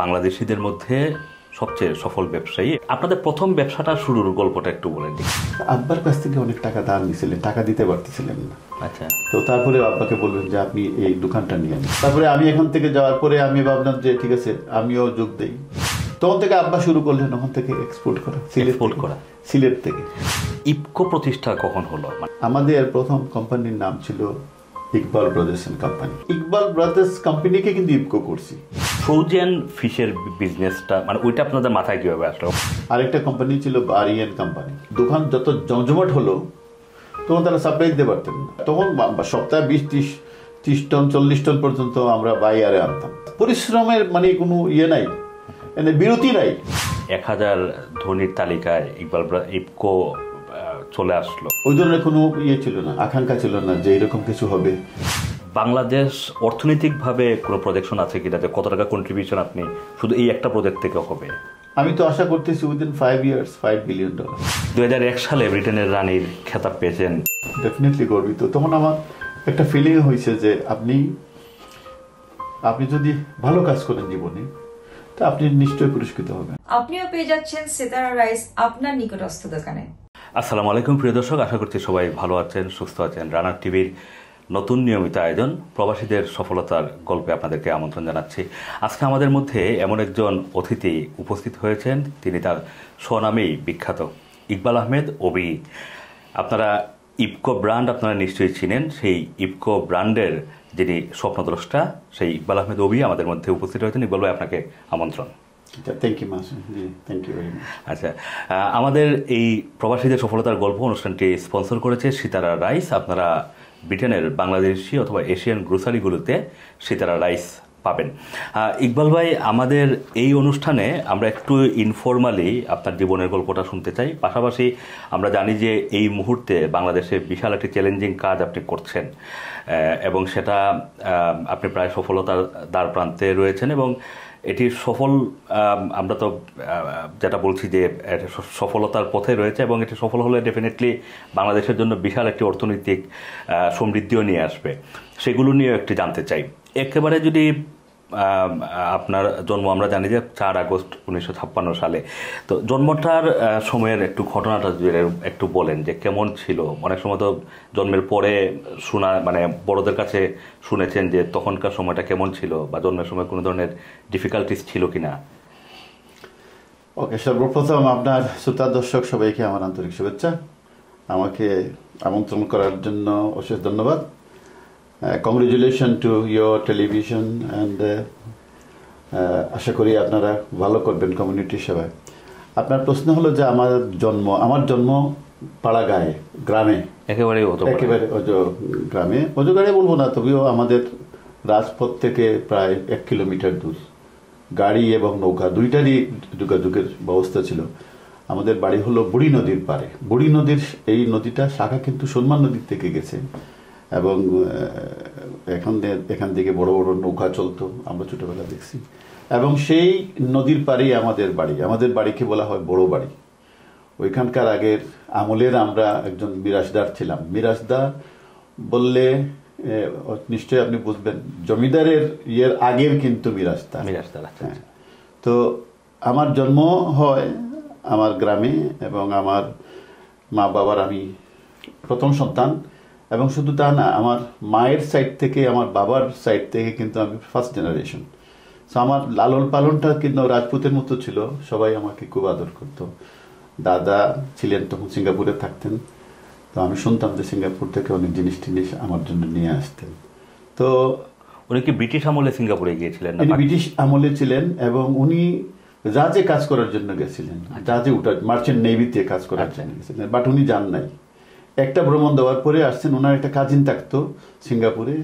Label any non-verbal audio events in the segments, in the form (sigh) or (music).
বাংলাদেশিদের মধ্যে সবচেয়ে সফল ব্যবসায়ী আপনাদের প্রথম ব্যবসাটা শুরুর গল্পটা একটু বলে দিন আব্বার কাছ থেকে অনেক টাকা দান নিয়েছিলেন টাকা দিতে পারতেছিলেন না আচ্ছা তো তারপরে আব্বাকে বলবেন যে আপনি এই দোকানটা নিয়ে নিন তারপরে আমি এখান থেকে যাওয়ার পরে আমি ভাবলাম যে ঠিক আছে আমিও যোগ দেই তখন থেকে আব্বা শুরু করলেন ওখান থেকে এক্সপোর্ট করা সিলেট করা সিলেট থেকে ইপকো প্রতিষ্ঠা কখন হলো মানে আমাদের প্রথম কোম্পানির নাম ছিল Iqbal brothers and company Iqbal brothers কোম্পানিকে কিন্তু ইপকো করছি ফ্রোজেন ফিশের বিজনেসটা মানে ওইটা আপনাদের মাথায় কিভাবে আসলো আরেকটা কোম্পানি ছিল বারিয়ান কোম্পানি দোকান যত জমজমাট হলো তখন তারা সাপ্লাই দিতে পারতেন না তখন সপ্তাহে বিশ ত্রিশ ত্রিশ টন চল্লিশ টন পর্যন্ত আমরা বাইয়ারে আনতাম পরিশ্রমের মানে কোনো ইয়ে নাই মানে বিরতি নাই এক হাজার ধনির তালিকায় ইকবাল ইপকো চলে আসলো ওই ধরনের কোনো ইয়ে ছিল না আকাঙ্ক্ষা ছিল না যে এরকম কিছু হবে বাংলাদেশ অর্থনৈতিকভাবে কোনো প্রজেকশন আছে কি যাতে কত টাকা কন্ট্রিবিউশন আপনি শুধু এই একটা প্রজেক্ট থেকে হবে আমি তো আশা করতেছি within five years five billion dollar দু এক সালে ব্রিটেনের রানীর খেতাব পেয়েছেন ডেফিনেটলি গর্বিত তখন আমার একটা ফিলিং হয়েছে যে আপনি আপনি যদি ভালো কাজ করেন জীবনে তা আপনি নিশ্চয়ই পুরস্কৃত হবেন আপনিও পেয়ে যাচ্ছেন সেতারা রাইস আপনার নিকটস্থ দোকানে আসসালামু আলাইকুম প্রিয় দর্শক আশা করছি সবাই ভালো আছেন সুস্থ আছেন রানার টিভির নতুন নিয়মিত আয়োজন প্রবাসীদের সফলতার গল্পে আপনাদেরকে আমন্ত্রণ জানাচ্ছি আজকে আমাদের মধ্যে এমন একজন অতিথি উপস্থিত হয়েছেন তিনি তার স্বনামেই বিখ্যাত ইকবাল আহমেদ ওবি আপনারা ইপকো ব্র্যান্ড আপনারা নিশ্চয়ই চিনেন সেই ইপকো ব্র্যান্ডের যিনি স্বপ্নদ্রষ্টা সেই ইকবাল আহমেদ ওবি আমাদের মধ্যে উপস্থিত হয়েছেন ইকবাল ভাই আপনাকে আমন্ত্রণ থ্যাংক ইউ থ্যাংক ইউ আচ্ছা আমাদের এই প্রবাসীদের সফলতার গল্প অনুষ্ঠানটি স্পন্সর করেছে সীতারা রাইস আপনারা ব্রিটেনের বাংলাদেশি অথবা এশিয়ান গ্রোসারিগুলোতে সীতারা রাইস পাবেন ইকবাল ভাই আমাদের এই অনুষ্ঠানে আমরা একটু ইনফর্মালি আপনার জীবনের গল্পটা শুনতে চাই পাশাপাশি আমরা জানি যে এই মুহূর্তে বাংলাদেশে বিশাল একটি চ্যালেঞ্জিং কাজ আপনি করছেন এবং সেটা আপনি প্রায় সফলতার দ্বার প্রান্তে রয়েছেন এবং এটি সফল আমরা তো যেটা বলছি যে সফলতার পথে রয়েছে এবং এটি সফল হলে ডেফিনেটলি বাংলাদেশের জন্য বিশাল একটি অর্থনৈতিক সমৃদ্ধিও নিয়ে আসবে সেগুলো নিয়েও একটি জানতে চাই একেবারে যদি আপনার জন্ম আমরা জানি যে চার আগস্ট উনিশশো সালে তো জন্মটার সময়ের একটু ঘটনাটা একটু বলেন যে কেমন ছিল অনেক সময় তো জন্মের পরে শোনা মানে বড়দের কাছে শুনেছেন যে তখনকার সময়টা কেমন ছিল বা জন্মের সময় কোনো ধরনের ডিফিকাল্টিস ছিল কি না ওকে সর্বপ্রথম আপনার শ্রোতা দর্শক সবাইকে আমার আন্তরিক শুভেচ্ছা আমাকে আমন্ত্রণ করার জন্য অশেষ ধন্যবাদ congratulation to your television and আশা করি আপনারা ভালো করবেন কমিউনিটি সেবায় আপনার প্রশ্ন হলো যে আমার জন্ম আমার জন্ম পাড়া গায়ে গ্রামে একেবারে একেবারে অজো গ্রামে অজগাড়ে বলবো না তবেও আমাদের রাজপথ থেকে প্রায় এক কিলোমিটার দূর গাড়ি এবং নৌকা দুইটারই যোগাযোগের ব্যবস্থা ছিল আমাদের বাড়ি হলো বুড়ি নদীর পারে বুড়ি নদীর এই নদীটা শাখা কিন্তু সুনমান নদীর থেকে গেছে এবং এখান এখান থেকে বড় বড় নৌকা চলতো আমরা ছোটোবেলা দেখছি এবং সেই নদীর পাড়ে আমাদের বাড়ি আমাদের বাড়িকে বলা হয় বড় বাড়ি ওইখানকার আগের আমলের আমরা একজন মিরাজদার ছিলাম মিরাজদার বললে নিশ্চয়ই আপনি বুঝবেন জমিদারের ইয়ের আগের কিন্তু মিরাজদার মিরাজদার আচ্ছা, আচ্ছা। হ্যাঁ। তো আমার জন্ম হয় আমার গ্রামে এবং আমার মা বাবার আমি প্রথম সন্তান এবং শুধু তা না আমার মায়ের সাইড থেকে আমার বাবার সাইড থেকে কিন্তু আমি ফার্স্ট জেনারেশন সো আমার লালন পালনটা কিন্তু রাজপুতের মতো ছিল সবাই আমাকে খুব আদর করত দাদা ছিলেন তখন সিঙ্গাপুরে থাকতেন তো আমি শুনতাম যে সিঙ্গাপুর থেকে অনেক জিনিস টিনিস আমার জন্য নিয়ে আসতেন তো উনি কি ব্রিটিশ আমলে সিঙ্গাপুরে গিয়েছিলেন তিনি ব্রিটিশ আমলে ছিলেন এবং উনি জাহাজে কাজ করার জন্য গেছিলেন আচ্ছা। জাহাজে উঠার মার্চেন্ট নেভিতে কাজ করার আচ্ছা। জন্য গেছিলেন বাট উনি যান নাই একটা ভ্রমণ দেওয়ার পরে আসছেন ওনার একটা কাজিন থাকতো সিঙ্গাপুরে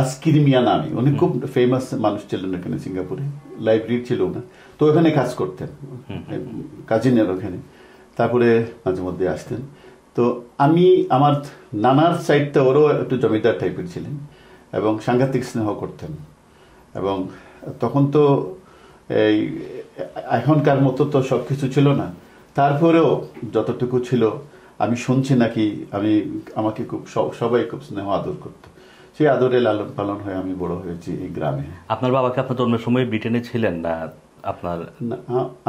আসকিরিমিয়া নামে উনি খুব ফেমাস মানুষ ছিলেন ওখানে সিঙ্গাপুরে লাইব্রেরি ছিল না তো ওখানে কাজ করতেন কাজিনের ওখানে তারপরে মাঝে মধ্যে আসতেন তো আমি আমার নানার সাইডটা ওরও একটু জমিদার টাইপের ছিলেন এবং সাংঘাতিক স্নেহ করতেন এবং তখন তো এই এখনকার মতো তো সব কিছু ছিল না তারপরেও যতটুকু ছিল আমি শুনছি নাকি আমি আমাকে খুব সবাই খুব স্নেহ আদর করতো সেই আদরে লালন পালন হয়ে আমি বড় হয়েছি এই গ্রামে আপনার বাবাকে আপনার জন্মের সময় ব্রিটেনে ছিলেন না আপনার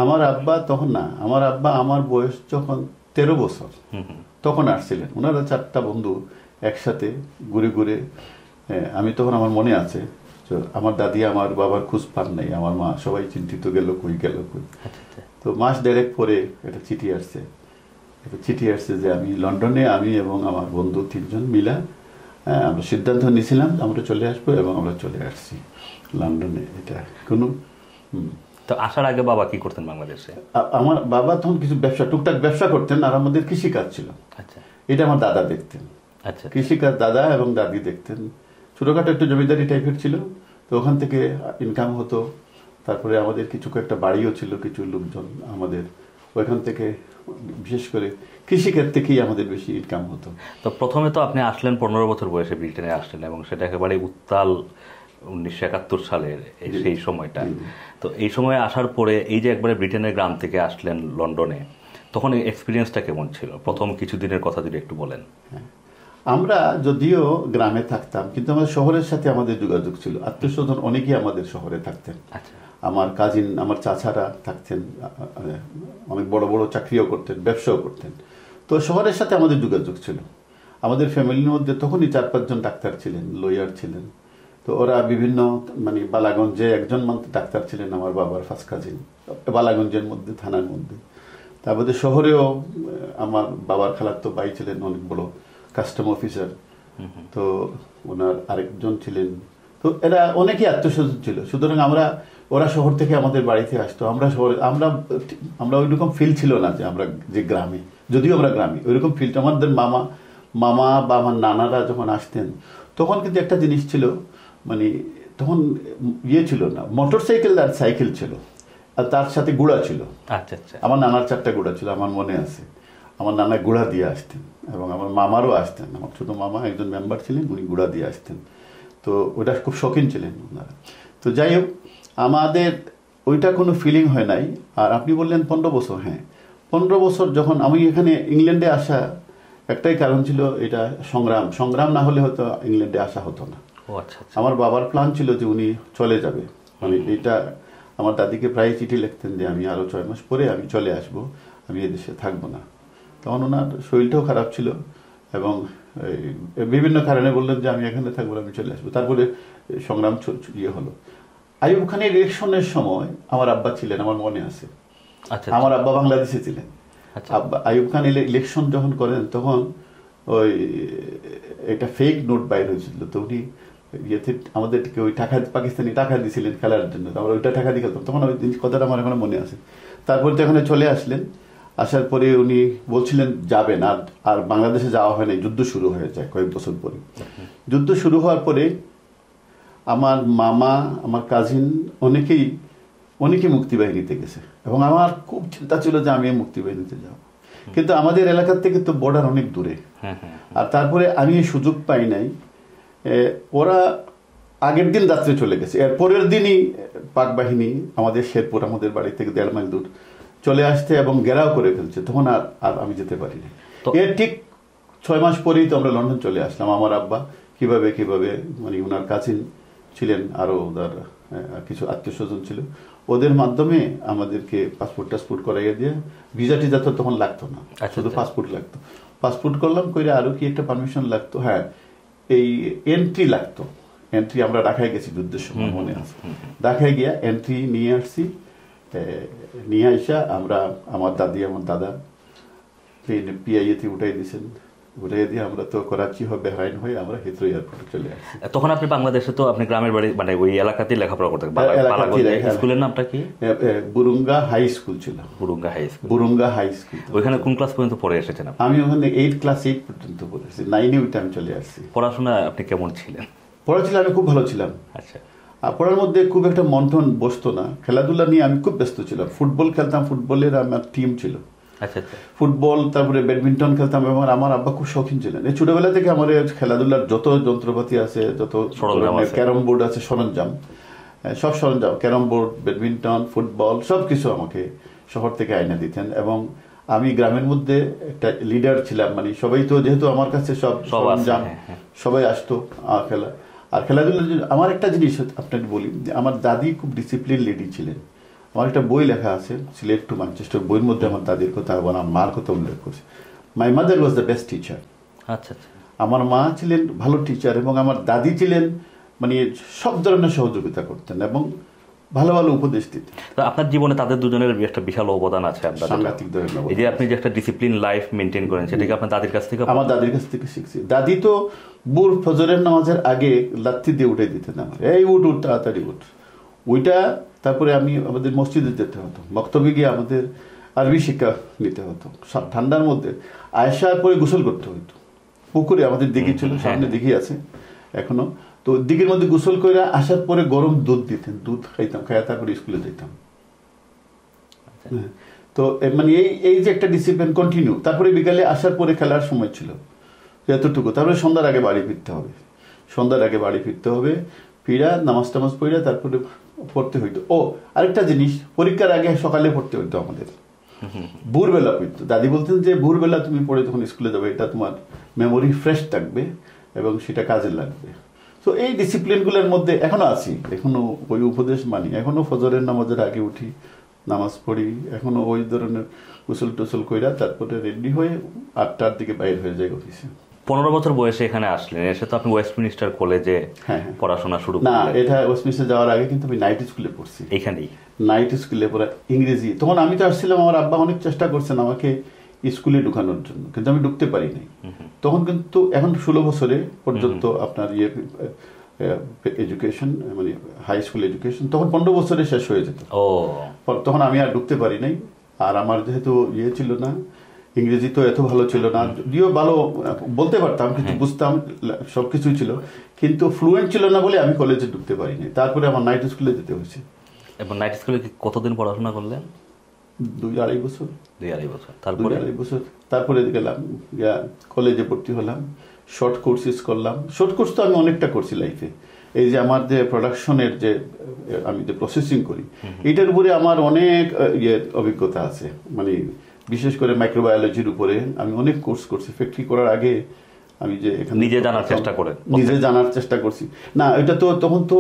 আমার আব্বা তখন না আমার আব্বা আমার বয়স যখন তেরো বছর তখন আসছিলেন ওনারা চারটা বন্ধু একসাথে ঘুরে ঘুরে আমি তখন আমার মনে আছে আমার দাদি আমার বাবার খোঁজ পান নাই আমার মা সবাই চিন্তিত গেল কই গেল কই আচ্ছা, আচ্ছা। তো মাস দেড়েক পরে একটা চিঠি আসছে চিঠি আসছে যে আমি লন্ডনে আমি এবং আমার বন্ধু তিনজন মিলা হ্যাঁ, আমরা সিদ্ধান্ত নিয়েছিলাম আমরা চলে আসবো এবং আমরা চলে আসছি লন্ডনে এটা কোনো তো আসার আগে বাবা কি করতেন বাংলাদেশে আমার বাবা তখন কিছু ব্যবসা টুকটাক ব্যবসা করতেন আর আমাদের কৃষিকাজ ছিল আচ্ছা এটা আমার দাদা দেখতেন আচ্ছা কৃষিকাজ দাদা এবং দাদি দেখতেন ছোটোখাটো একটা জমিদারি টাইপের ছিল তো ওখান থেকে ইনকাম হতো তারপরে আমাদের কিছু একটা বাড়িও ছিল কিছু লোকজন আমাদের ওইখান থেকে বিশেষ করে কৃষিকার থেকেই আমাদের বেশি ইনকাম হতো তো প্রথমে তো আপনি আসলেন পনেরো বছর বয়সে ব্রিটেনে আসলেন এবং সেটা একেবারে উত্তাল উনিশশো একাত্তর সালের সেই সময়টা তো এই সময় আসার পরে এই যে একবারে ব্রিটেনের গ্রাম থেকে আসলেন লন্ডনে তখন এক্সপিরিয়েন্সটা কেমন ছিল প্রথম কিছু দিনের কথা যদি একটু বলেন হ্যাঁ। আমরা যদিও গ্রামে থাকতাম কিন্তু আমাদের শহরের সাথে আমাদের যোগাযোগ ছিল আত্মীয় স্বজন অনেকেই আমাদের শহরে থাকতেন আচ্ছা আমার কাজিন আমার চাচারা থাকতেন অনেক বড় বড় চাকরিও করতেন ব্যবসাও করতেন তো শহরের সাথে আমাদের যোগাযোগ ছিল আমাদের ফ্যামিলির মধ্যে তখনই চার পাঁচজন ডাক্তার ছিলেন লয়ার ছিলেন তো ওরা বিভিন্ন মানে বালাগঞ্জে একজন ডাক্তার ছিলেন আমার বাবার ফার্স্ট কাজিন বালাগঞ্জের মধ্যে থানার মধ্যে তারপরে শহরেও আমার বাবার খালার তো বাই ছিলেন অনেক বড় কাস্টম অফিসার তো ওনার আরেকজন ছিলেন তো এরা অনেকেই আত্মস্বজন ছিল সুতরাং আমরা ওরা শহর থেকে আমাদের বাড়িতে আসতো আমরা শহরে আমরা আমরা ওইরকম ফিল ছিল না যে আমরা যে গ্রামে যদিও আমরা গ্রামে ওইরকম ফিলটা আমাদের মামা মামা বা আমার নানারা যখন আসতেন তখন কিন্তু একটা জিনিস ছিল মানে তখন ইয়ে ছিল না মোটর সাইকেল আর সাইকেল ছিল আর তার সাথে গুড়া ছিল আচ্ছা আচ্ছা আমার নানার চারটা গুড়া ছিল আমার মনে আছে আমার নানা গুড়া দিয়ে আসতেন এবং আমার মামারও আসতেন আমার ছোটো মামা একজন মেম্বার ছিলেন উনি গুড়া দিয়ে আসতেন তো ওটা খুব শখিন ছিলেন ওনারা তো যাই হোক আমাদের ওইটা কোনো ফিলিং হয় নাই আর আপনি বললেন পনেরো বছর হ্যাঁ পনেরো বছর যখন আমি এখানে ইংল্যান্ডে আসা একটাই কারণ ছিল এটা সংগ্রাম সংগ্রাম না হলে হয়তো ইংল্যান্ডে আসা হতো না আচ্ছা, আচ্ছা। আমার বাবার প্ল্যান ছিল যে উনি চলে যাবে মানে এটা আমার দাদিকে প্রায় চিঠি লিখতেন যে আমি আরও ছয় মাস পরে আমি চলে আসব আমি এদেশে থাকবো না তখন ওনার শরীরটাও খারাপ ছিল এবং বিভিন্ন কারণে বললেন যে আমি এখানে থাকবো আমি চলে আসবো তারপরে সংগ্রাম ইয়ে হলো আইব খানের ইলেকশনের সময় আমার আব্বা ছিলেন আমার মনে আছে আচ্ছা, আচ্ছা। আমার আব্বা বাংলাদেশে ছিলেন আচ্ছা। আব্বা আইব খান ইলেকশন যখন করেন তখন ওই একটা ফেক নোট বাইর হয়েছিল তো উনি ইয়েতে আমাদেরকে ওই টাকা পাকিস্তানি টাকা দিয়েছিলেন খেলার জন্য আমরা ওইটা টাকা দিয়ে খেলতাম তখন ওই কথাটা আমার এখনো মনে আছে তারপরে তো এখানে চলে আসলেন আসার পরে উনি বলছিলেন যাবেন আর আর বাংলাদেশে যাওয়া হয় না যুদ্ধ শুরু হয়ে যায় কয়েক বছর পরে যুদ্ধ শুরু হওয়ার পরে আমার মামা আমার কাজিন অনেকেই অনেকেই মুক্তিবাহিনীতে গেছে এবং আমার খুব চিন্তা ছিল যে আমি মুক্তিবাহিনীতে যাব কিন্তু আমাদের এলাকার থেকে তো বর্ডার অনেক দূরে হ্যাঁ, হ্যাঁ, হ্যাঁ। আর তারপরে আমি সুযোগ পাই নাই ওরা আগের দিন রাত্রে চলে গেছে এর পরের দিনই পাক বাহিনী আমাদের শেরপুর আমাদের বাড়ি থেকে দেড় মাইল দূর চলে আসছে এবং গেরাও করে ফেলছে তখন আর আর আমি যেতে পারিনি এর ঠিক ছয় মাস পরেই তো আমরা লন্ডন চলে আসলাম আমার আব্বা কিভাবে কিভাবে মানে ওনার কাছে ছিলেন আরও ওদের কিছু আত্মীয় স্বজন ছিল ওদের মাধ্যমে আমাদেরকে পাসপোর্ট টাসপোর্ট করাইয়ে দিয়ে ভিজা টিজা তো তখন লাগতো না আচ্ছা, আচ্ছা। শুধু পাসপোর্ট লাগতো পাসপোর্ট করলাম করে আরও কি একটা পারমিশন লাগতো হ্যাঁ এই এন্ট্রি লাগতো এন্ট্রি আমরা ঢাকায় গেছি যুদ্ধের সময় মনে আছে ঢাকায় গিয়া এন্ট্রি নিয়ে আসছি নিয়ে আসা আমরা আমার দাদি আমার দাদা পিআইএতে উঠাই দিয়েছেন আমরা তো বেহাইন হয়ে আমরা হিথ্রো এয়ারপোর্টে চলে আসি তখন আপনি বাংলাদেশে তো আপনি গ্রামের বাড়ি মানে ওই এলাকাতেই লেখাপড়া করতেন স্কুলের নামটা কি বুরুঙ্গা হাই স্কুল ছিল Burunga high school Burunga high school ওইখানে কোন ক্লাস পর্যন্ত পড়ে এসেছেন আমি ওখানে এইট ক্লাস এইট পর্যন্ত পড়েছি নাইনে ওইটা আমি চলে আসছি পড়াশোনা আপনি কেমন ছিলেন পড়াশোনা আমি খুব ভালো ছিলাম আচ্ছা পড়ার মধ্যে খুব একটা মন্থন বসতো না খেলাধুলা নিয়ে আমি খুব ব্যস্ত ছিলাম ফুটবল খেলতাম ফুটবলের আমার টিম ছিল আচ্ছা, আচ্ছা ফুটবল তারপরে ব্যাডমিন্টন খেলতাম এবং আমার আব্বা খুব শৌখিন ছিলেন এই ছোটবেলা থেকে আমার খেলাধুলার যত যন্ত্রপাতি আছে যত ক্যারম বোর্ড আছে সরঞ্জাম সব সরঞ্জাম ক্যারম বোর্ড ব্যাডমিন্টন ফুটবল সব কিছু আমাকে শহর থেকে আইনে দিতেন এবং আমি গ্রামের মধ্যে একটা লিডার ছিলাম মানে সবাই তো যেহেতু আমার কাছে সব সরঞ্জাম হ্যাঁ, হ্যাঁ। সবাই আসতো খেলা আর খেলাধুলার আমার একটা জিনিস আপনাকে বলি আমার দাদি খুব ডিসিপ্লিন লেডি ছিলেন আমার একটা বই লেখা আছে সিলেট টু ম্যানচেস্টার বইয়ের মধ্যে আমার দাদির কথা এবং আমার মার কথা উল্লেখ করছে my mother was the best teacher আচ্ছা আচ্ছা আমার মা ছিলেন ভালো টিচার এবং আমার দাদি ছিলেন মানে সব ধরনের সহযোগিতা করতেন এবং ভালো ভালো উপদেশ দিতেন আপনার জীবনে তাদের দুজনের একটা বিশাল অবদান আছে আপনার সাংঘাতিক ধরনের এই যে আপনি যে একটা ডিসিপ্লিন লাইফ মেনটেন করেন সেটাকে আপনার দাদির কাছ থেকে আমার দাদির কাছ থেকে শিখছি দাদি তো বুর ফজরের নামাজের আগে লাত্তি দিয়ে উঠে দিতেন আমার এই উঠ উঠ তাড়াতাড়ি উঠ ওইটা তারপরে আমি আমাদের মসজিদে যেতে হতো বক্তব্যে গিয়ে আমাদের আরবি শিক্ষা নিতে হতো সব ঠান্ডার মধ্যে আয়সার পরে গোসল করতে হতো পুকুরে আমাদের দিঘি ছিল সামনে হ্যাঁ। দিঘি আছে এখনো তো দিঘির মধ্যে গোসল করে আসার পরে গরম দুধ দিতেন দুধ খাইতাম খাইয়া তারপরে স্কুলে যেতাম আচ্ছা। হ্যাঁ। তো মানে এই এই যে একটা ডিসিপ্লিন কন্টিনিউ তারপরে বিকালে আসার পরে খেলার সময় ছিল এতটুকু তারপরে সন্ধ্যার আগে বাড়ি ফিরতে হবে সন্ধ্যার আগে বাড়ি ফিরতে হবে ফিরা নামাজ টামাজ পড়া তারপরে পড়তে হইতো ও আরেকটা জিনিস পরীক্ষার আগে সকালে পড়তে হইতো আমাদের ভোরবেলা পড়তো দাদি বলতেন যে ভোরবেলা তুমি পড়ে যখন স্কুলে যাবে এটা তোমার মেমোরি ফ্রেশ থাকবে এবং সেটা কাজে লাগবে তো এই ডিসিপ্লিনগুলোর মধ্যে এখনো আছি এখনো ওই উপদেশ মানি এখনো ফজরের নামাজের আগে উঠি নামাজ পড়ি এখনো ওই ধরনের উসল টুসল কইরা তারপরে রেডি হয়ে আটটার দিকে বাইর হয়ে যায় অফিসে পনেরো বছর বয়সে এখানে আসলেন এসে তো আপনি ওয়েস্টমিনিস্টার হ্যাঁ, হ্যাঁ। কলেজে পড়াশোনা শুরু না এটা ওয়েস্টমিনিস্টার যাওয়ার আগে কিন্তু আমি নাইট স্কুলে পড়ছি এখানেই নাইট স্কুলে পড়া ইংরেজি তখন আমি তো আসছিলাম আমার আব্বা অনেক চেষ্টা করছেন আমাকে স্কুলে ঢুকানোর জন্য কিন্তু আমি ঢুকতে পারি নাই তখন কিন্তু এখন ষোলো বছরে পর্যন্ত আপনার ইয়ে এডুকেশন মানে হাই স্কুল এডুকেশন তখন পনেরো বছরে শেষ হয়ে যেত তখন আমি আর ঢুকতে পারি নাই আর আমার যেহেতু ইয়ে ছিল না ইংরেজি তো এত ভালো ছিল না যদিও ভালো বলতে পারতাম কিন্তু হ্যাঁ। বুঝতাম সব কিছুই ছিল কিন্তু ফ্লুয়েন্ট ছিল না বলে আমি কলেজে ঢুকতে পারিনি তারপরে আমার নাইট স্কুলে যেতে হয়েছে এবং নাইট স্কুলে কতদিন পড়াশোনা করলেন দুই আড়াই বছর দুই আড়াই বছর তারপরে আড়াই বছর তারপরে গেলাম কলেজে ভর্তি হলাম শর্ট কোর্সেস করলাম শর্ট কোর্স তো আমি অনেকটা করছি লাইফে এই যে আমার যে প্রোডাকশনের যে আমি যে প্রসেসিং করি এটার উপরে আমার অনেক ইয়ে অভিজ্ঞতা আছে মানে বিশেষ করে মাইক্রোবায়োলজির উপরে আমি অনেক কোর্স করছি ফ্যাক্টরি করার আগে আমি যে এখানে নিজে জানার চেষ্টা করে নিজে জানার চেষ্টা করছি না এটা তো তখন তো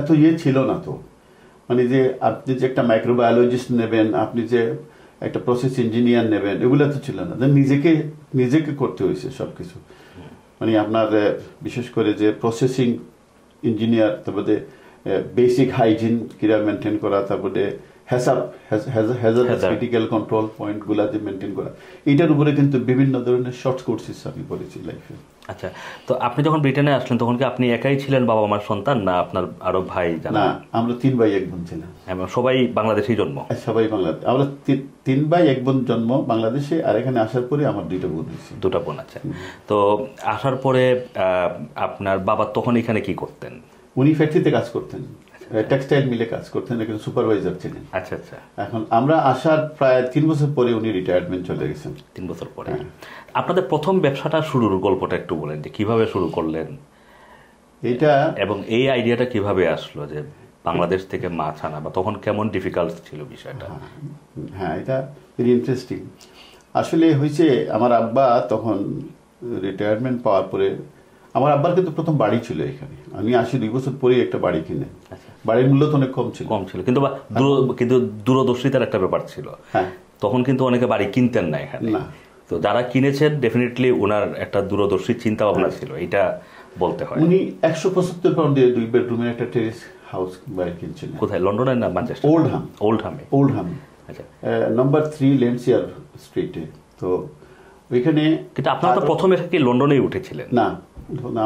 এত ইয়ে ছিল না তো মানে যে আপনি যে একটা মাইক্রোবায়োলজিস্ট নেবেন আপনি যে একটা প্রসেস ইঞ্জিনিয়ার নেবেন এগুলো তো ছিল না নিজেকে নিজেকে করতে হয়েছে সব কিছু মানে আপনার বিশেষ করে যে প্রসেসিং ইঞ্জিনিয়ার তারপরে বেসিক হাইজিন কীরা মেনটেন করা তারপরে HACCP hazardous critical control point গুলা যে মেনটেন করা এটার উপরে কিন্তু বিভিন্ন ধরনের শর্ট কোর্সেস আমি বলেছি লাইফে আচ্ছা তো আপনি যখন ব্রিটেনে আসলেন তখন কি আপনি একাই ছিলেন বাবা আমার সন্তান না আপনার আরো ভাই না আমরা তিন ভাই এক বোন ছিলাম হ্যাঁ, মানে সবাই বাংলাদেশেই জন্ম সবাই বাংলাদেশ আমরা তিন ভাই এক বোন জন্ম বাংলাদেশে আর এখানে আসার পরে আমার দুটো বোন হয়েছে দুটো বোন আছে আচ্ছা। তো আসার পরে আপনার বাবা তখন এখানে কি করতেন উনি ফ্যাক্টরিতে কাজ করতেন টেক্সটাইল মিলে কাজ করতেন একজন সুপারভাইজার ছিলেন আচ্ছা আচ্ছা এখন আমরা আসার প্রায় তিন বছর পরে উনি রিটায়ারমেন্ট চলে গেছেন তিন বছর পরে হ্যাঁ। আপনাদের প্রথম ব্যবসাটা শুরুর গল্পটা একটু বলেন যে কিভাবে শুরু করলেন এটা এবং এই আইডিয়াটা কিভাবে আসলো যে বাংলাদেশ থেকে মাছ আনা বা তখন কেমন ডিফিকাল্ট ছিল বিষয়টা হ্যাঁ, হ্যাঁ এটা ভেরি ইন্টারেস্টিং আসলে হয়েছে আমার আব্বা তখন রিটায়ারমেন্ট পাওয়ার পরে আমার আব্বার কিন্তু প্রথম বাড়ি ছিল এখানে আমি আসি দুই বছর পরেই একটা বাড়ি কিনে আচ্ছা। বাড়ির মূল্য তো অনেক কম ছিল কম ছিল কিন্তু কিন্তু দূরদর্শিতার একটা ব্যাপার ছিল হ্যাঁ। তখন কিন্তু অনেকে বাড়ি কিনতেন না এখানে তো যারা কিনেছেন ডেফিনেটলি ওনার একটা দূরদর্শী চিন্তা ভাবনা হ্যাঁ। ছিল এটা বলতে হয় উনি একশো পঁচাত্তর পাউন্ড দিয়ে দুই বেডরুমের একটা টেরিস হাউস বাড়ি কিনছিলেন কোথায় লন্ডনের না মানচেস্টার ওল্ড হাম ওল্ড হামে ওল্ড হাম আচ্ছা নাম্বার থ্রি লেন্সিয়ার স্ট্রিটে তো ওইখানে কিন্তু আপনারা তো প্রথমে কি লন্ডনেই উঠেছিলেন না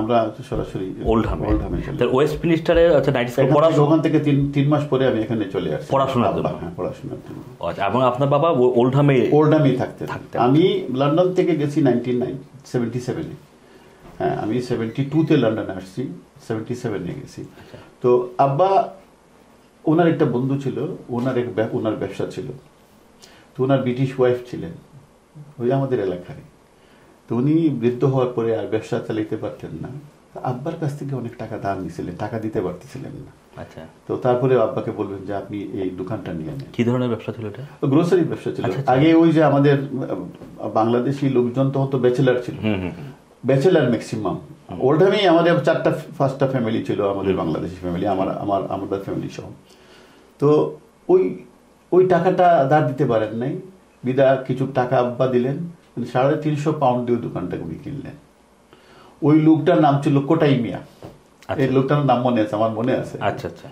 আমরা সরাসরি ওল্ড হামে ওল্ড হামে চলে ওয়েস্ট মিনিস্টারে আচ্ছা নাইট স্কুল পড়াশোনা ওখান থেকে তিন তিন মাস পরে আমি এখানে চলে আসি পড়াশোনা হ্যাঁ পড়াশোনা আচ্ছা এবং আপনার বাবা ওল্ড হামে ওল্ড হামে থাকতে থাকতে আমি লন্ডন থেকে গেছি নাইনটিন নাইন সেভেন্টি সেভেনে হ্যাঁ আমি সেভেন্টি টুতে লন্ডন আসছি সেভেন্টি সেভেনে গেছি আচ্ছা। তো আব্বা ওনার একটা বন্ধু ছিল ওনার এক ওনার ব্যবসা ছিল তো ওনার ব্রিটিশ ওয়াইফ ছিলেন ওই আমাদের এলাকায় তো উনি বৃদ্ধ হওয়ার পরে আর ব্যবসা চালাইতে পারতেন না আব্বার কাছ থেকে অনেক টাকা দাম নিয়েছিলেন টাকা দিতে পারতেছিলেন না আচ্ছা তো তারপরে আব্বাকে বলবেন যে আপনি এই দোকানটা নিয়ে নেন কি ধরনের ব্যবসা ছিল এটা গ্রোসারি ব্যবসা ছিল আচ্ছা, আচ্ছা। আগে ওই যে আমাদের বাংলাদেশি লোকজন তো হতো ব্যাচেলার ছিল ব্যাচেলার ম্যাক্সিমাম ওল্ডামেই আমাদের চারটা পাঁচটা ফ্যামিলি ছিল আমাদের বাংলাদেশি ফ্যামিলি আমার আমার আমাদের ফ্যামিলি সহ তো ওই ওই টাকাটা দাঁড় দিতে পারেন নাই বিদা কিছু টাকা আব্বা দিলেন সাড়ে তিনশো পাউন্ড দিয়ে দোকানটা উনি কিনলেন ওই লোকটার নাম ছিল কোটাই মিয়া আচ্ছা। এই লোকটার নাম মনে আছে আমার মনে আছে আচ্ছা আচ্ছা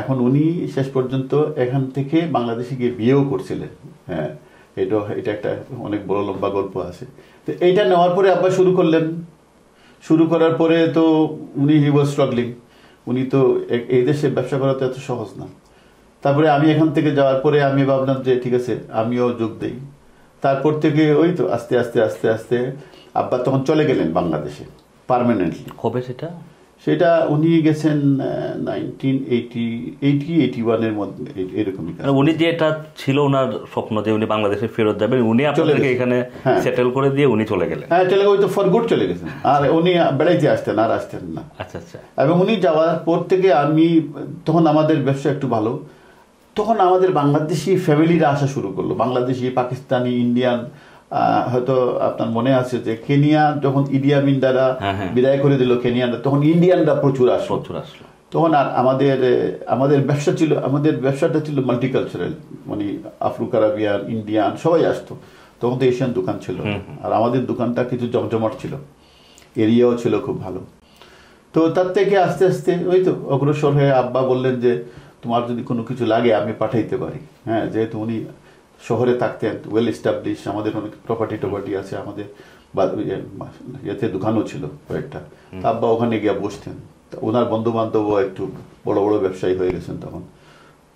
এখন উনি শেষ পর্যন্ত এখান থেকে বাংলাদেশে গিয়ে বিয়েও করছিলেন হ্যাঁ এটা এটা একটা অনেক বড় লম্বা গল্প আছে তো এইটা নেওয়ার পরে আব্বা শুরু করলেন শুরু করার পরে তো উনি হি ওয়াজ স্ট্রাগলিং উনি তো এই দেশে ব্যবসা করা তো এত সহজ না তারপরে আমি এখান থেকে যাওয়ার পরে আমি ভাবলাম যে ঠিক আছে আমিও যোগ দিই তারপর থেকে ওই তো আস্তে আস্তে আস্তে আস্তে আব্বা তখন চলে গেলেন বাংলাদেশে পারমানেন্টলি কবে সেটা সেটা উনি গেছেন নাইনটিন এইটি এইটি এইটি ওয়ানের মধ্যে এরকমই মানে উনি যে এটা ছিল ওনার স্বপ্ন যে উনি বাংলাদেশে ফেরত যাবেন উনি আপনাদেরকে এখানে সেটেল হ্যাঁ। করে দিয়ে উনি চলে গেলেন হ্যাঁ চলে ওই তো ফর গুড চলে গেছেন আর উনি বেড়াইতে আসতেন আর আসতেন না আচ্ছা আচ্ছা এবং উনি যাওয়ার পর থেকে আমি তখন আমাদের ব্যবসা একটু ভালো তখন আমাদের বাংলাদেশি ফ্যামিলিরা আসা শুরু করলো বাংলাদেশি পাকিস্তানি ইন্ডিয়ান হয়তো আপনার মনে আছে যে কেনিয়া যখন ইডিয়ামিন দ্বারা হ্যাঁ, হ্যাঁ। বিদায় করে দিল কেনিয়ানরা তখন ইন্ডিয়ানরা প্রচুর আসলো প্রচুর আসলো তখন আর আমাদের আমাদের ব্যবসা ছিল আমাদের ব্যবসাটা ছিল মাল্টিকালচারাল মানে আফ্রো কারাবিয়ান ইন্ডিয়ান সবাই আসতো তখন তো এশিয়ান দোকান ছিল আর আমাদের দোকানটা কিছু জমজমাট ছিল এরিয়াও ছিল খুব ভালো তো তার থেকে আস্তে আস্তে ওই তো অগ্রসর হয়ে আব্বা বললেন যে তোমার যদি কোনো কিছু লাগে আমি পাঠাইতে পারি হ্যাঁ যেহেতু উনি শহরে থাকতেন ওয়েল এস্টাবলিশ আমাদের অনেক প্রপার্টি টপার্টি আছে আমাদের ইয়ে, ইয়েতে দোকানও ছিল কয়েকটা আব্বা ওখানে গিয়ে বসতেন ওনার বন্ধু বান্ধব একটু বড় বড় ব্যবসায়ী হয়ে গেছেন তখন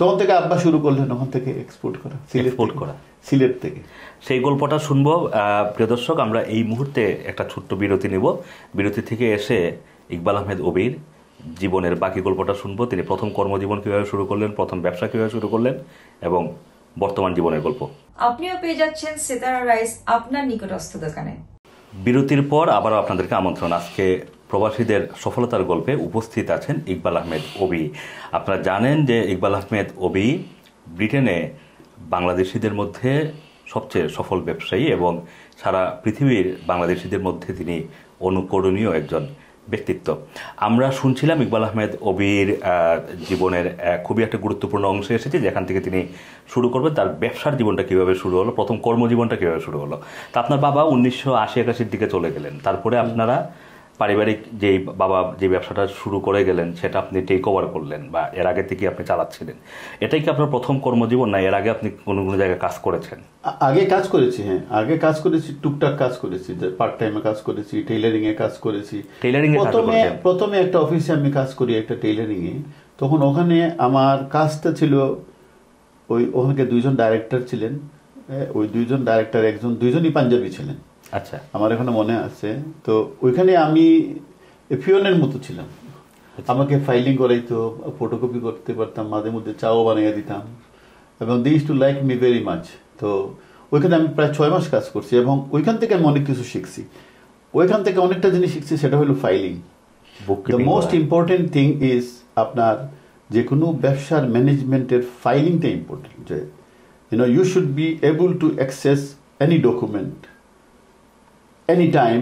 তখন থেকে আব্বা শুরু করলেন ওখান থেকে এক্সপোর্ট করা এক্সপোর্ট করা সিলেট থেকে সেই গল্পটা শুনবো প্রিয় দর্শক আমরা এই মুহূর্তে একটা ছোট্ট বিরতি নেব বিরতি থেকে এসে ইকবাল আহমেদ অবির জীবনের বাকি গল্পটা শুনবো তিনি প্রথম কর্মজীবন কিভাবে শুরু করলেন প্রথম ব্যবসা কিভাবে শুরু করলেন এবং বর্তমান জীবনের গল্প আপনিও পেয়ে যাচ্ছেন সেতারা রাইস আপনার নিকটস্থ দোকানে বিরতির পর আবার আপনাদেরকে আমন্ত্রণ আজকে প্রবাসীদের সফলতার গল্পে উপস্থিত আছেন ইকবাল আহমেদ ওবি আপনারা জানেন যে ইকবাল আহমেদ ওবি ব্রিটেনে বাংলাদেশিদের মধ্যে সবচেয়ে সফল ব্যবসায়ী এবং সারা পৃথিবীর বাংলাদেশিদের মধ্যে তিনি অনুকরণীয় একজন ব্যক্তিত্ব আমরা শুনছিলাম ইকবাল আহমেদ অবির জীবনের খুবই একটা গুরুত্বপূর্ণ অংশে এসেছে যেখান থেকে তিনি শুরু করবেন তার ব্যবসার জীবনটা কীভাবে শুরু হলো প্রথম কর্মজীবনটা কীভাবে শুরু হলো তা আপনার বাবা উনিশশো আশি একাশির দিকে চলে গেলেন তারপরে আপনারা পারিবারিক যে বাবা যে ব্যবসাটা শুরু করে গেলেন সেটা আপনি টেক ওভার করলেন বা এর আগে থেকে আপনি চালাচ্ছিলেন এটাই কি আপনার প্রথম কর্মজীবন না এর আগে আপনি কোনো কোনো জায়গায় কাজ করেছেন আগে কাজ করেছি হ্যাঁ আগে কাজ করেছি টুকটাক কাজ করেছি পার্ট টাইমে কাজ করেছি টেইলারিং এ কাজ করেছি টেইলারিং প্রথমে প্রথমে একটা অফিসে আমি কাজ করি একটা টেইলারিং এ তখন ওখানে আমার কাজটা ছিল ওই ওখানে দুইজন ডাইরেক্টর ছিলেন ওই দুইজন ডাইরেক্টর একজন দুইজনই পাঞ্জাবি ছিলেন আচ্ছা আমার এখানে মনে আছে তো ওইখানে আমি ফিওনের মতো ছিলাম আচ্ছা। আমাকে ফাইলিং করাইতো ফটোকপি করতে পারতাম মাঝে মধ্যে চাও বানিয়ে দিতাম এবং they used to like me very much তো ওইখানে আমি প্রায় ছয় মাস কাজ করছি এবং ওইখান থেকে আমি অনেক কিছু শিখছি ওইখান থেকে অনেকটা জিনিস শিখছি সেটা হলো filing the most important thing is আপনার যে কোনো ব্যবসার ম্যানেজমেন্টের ফাইলিংটা ইম্পর্টেন্ট যে you know you should be able to access any document any time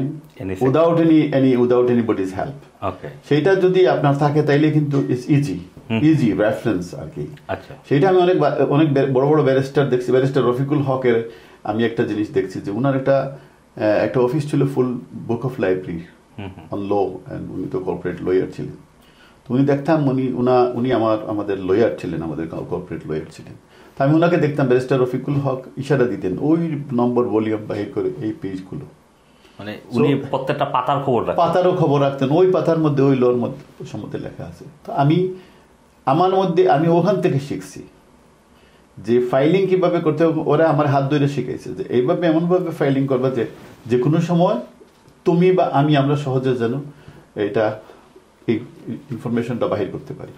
without any any without any body's help okay সেটা যদি আপনার থাকে তাইলে কিন্তু ইটস ইজি ইজি রেফারেন্স আর কি আচ্ছা সেটা আমি অনেক অনেক বড় বড় ব্যারিস্টার দেখছি ব্যারিস্টার রফিকুল হকের আমি একটা জিনিস দেখছি যে উনার একটা একটা অফিস ছিল full book of library on law and উনি তো কর্পোরেট লয়ার ছিলেন তো উনি দেখতাম উনি উনা উনি আমার আমাদের লয়ার ছিলেন আমাদের কর্পোরেট লয়ার ছিলেন তো আমি ওনাকে দেখতাম ব্যারিস্টার রফিকুল হক ইশারা দিতেন ওই নম্বর ভলিউম বাহির করে এই পেজগুলো মানে উনি প্রত্যেকটা পাতার খবর পাতারও খবর রাখতেন ওই পাতার মধ্যে ওই লোর মধ্যে সম্বন্ধে লেখা আছে তো আমি আমার মধ্যে আমি ওখান থেকে শিখছি যে ফাইলিং কিভাবে করতে হবে ওরা আমার হাত ধরে শিখেছে যে এইভাবে এমনভাবে ফাইলিং করবে যে যে কোনো সময় তুমি বা আমি আমরা সহজে যেন এটা এই ইনফরমেশনটা বাহির করতে পারি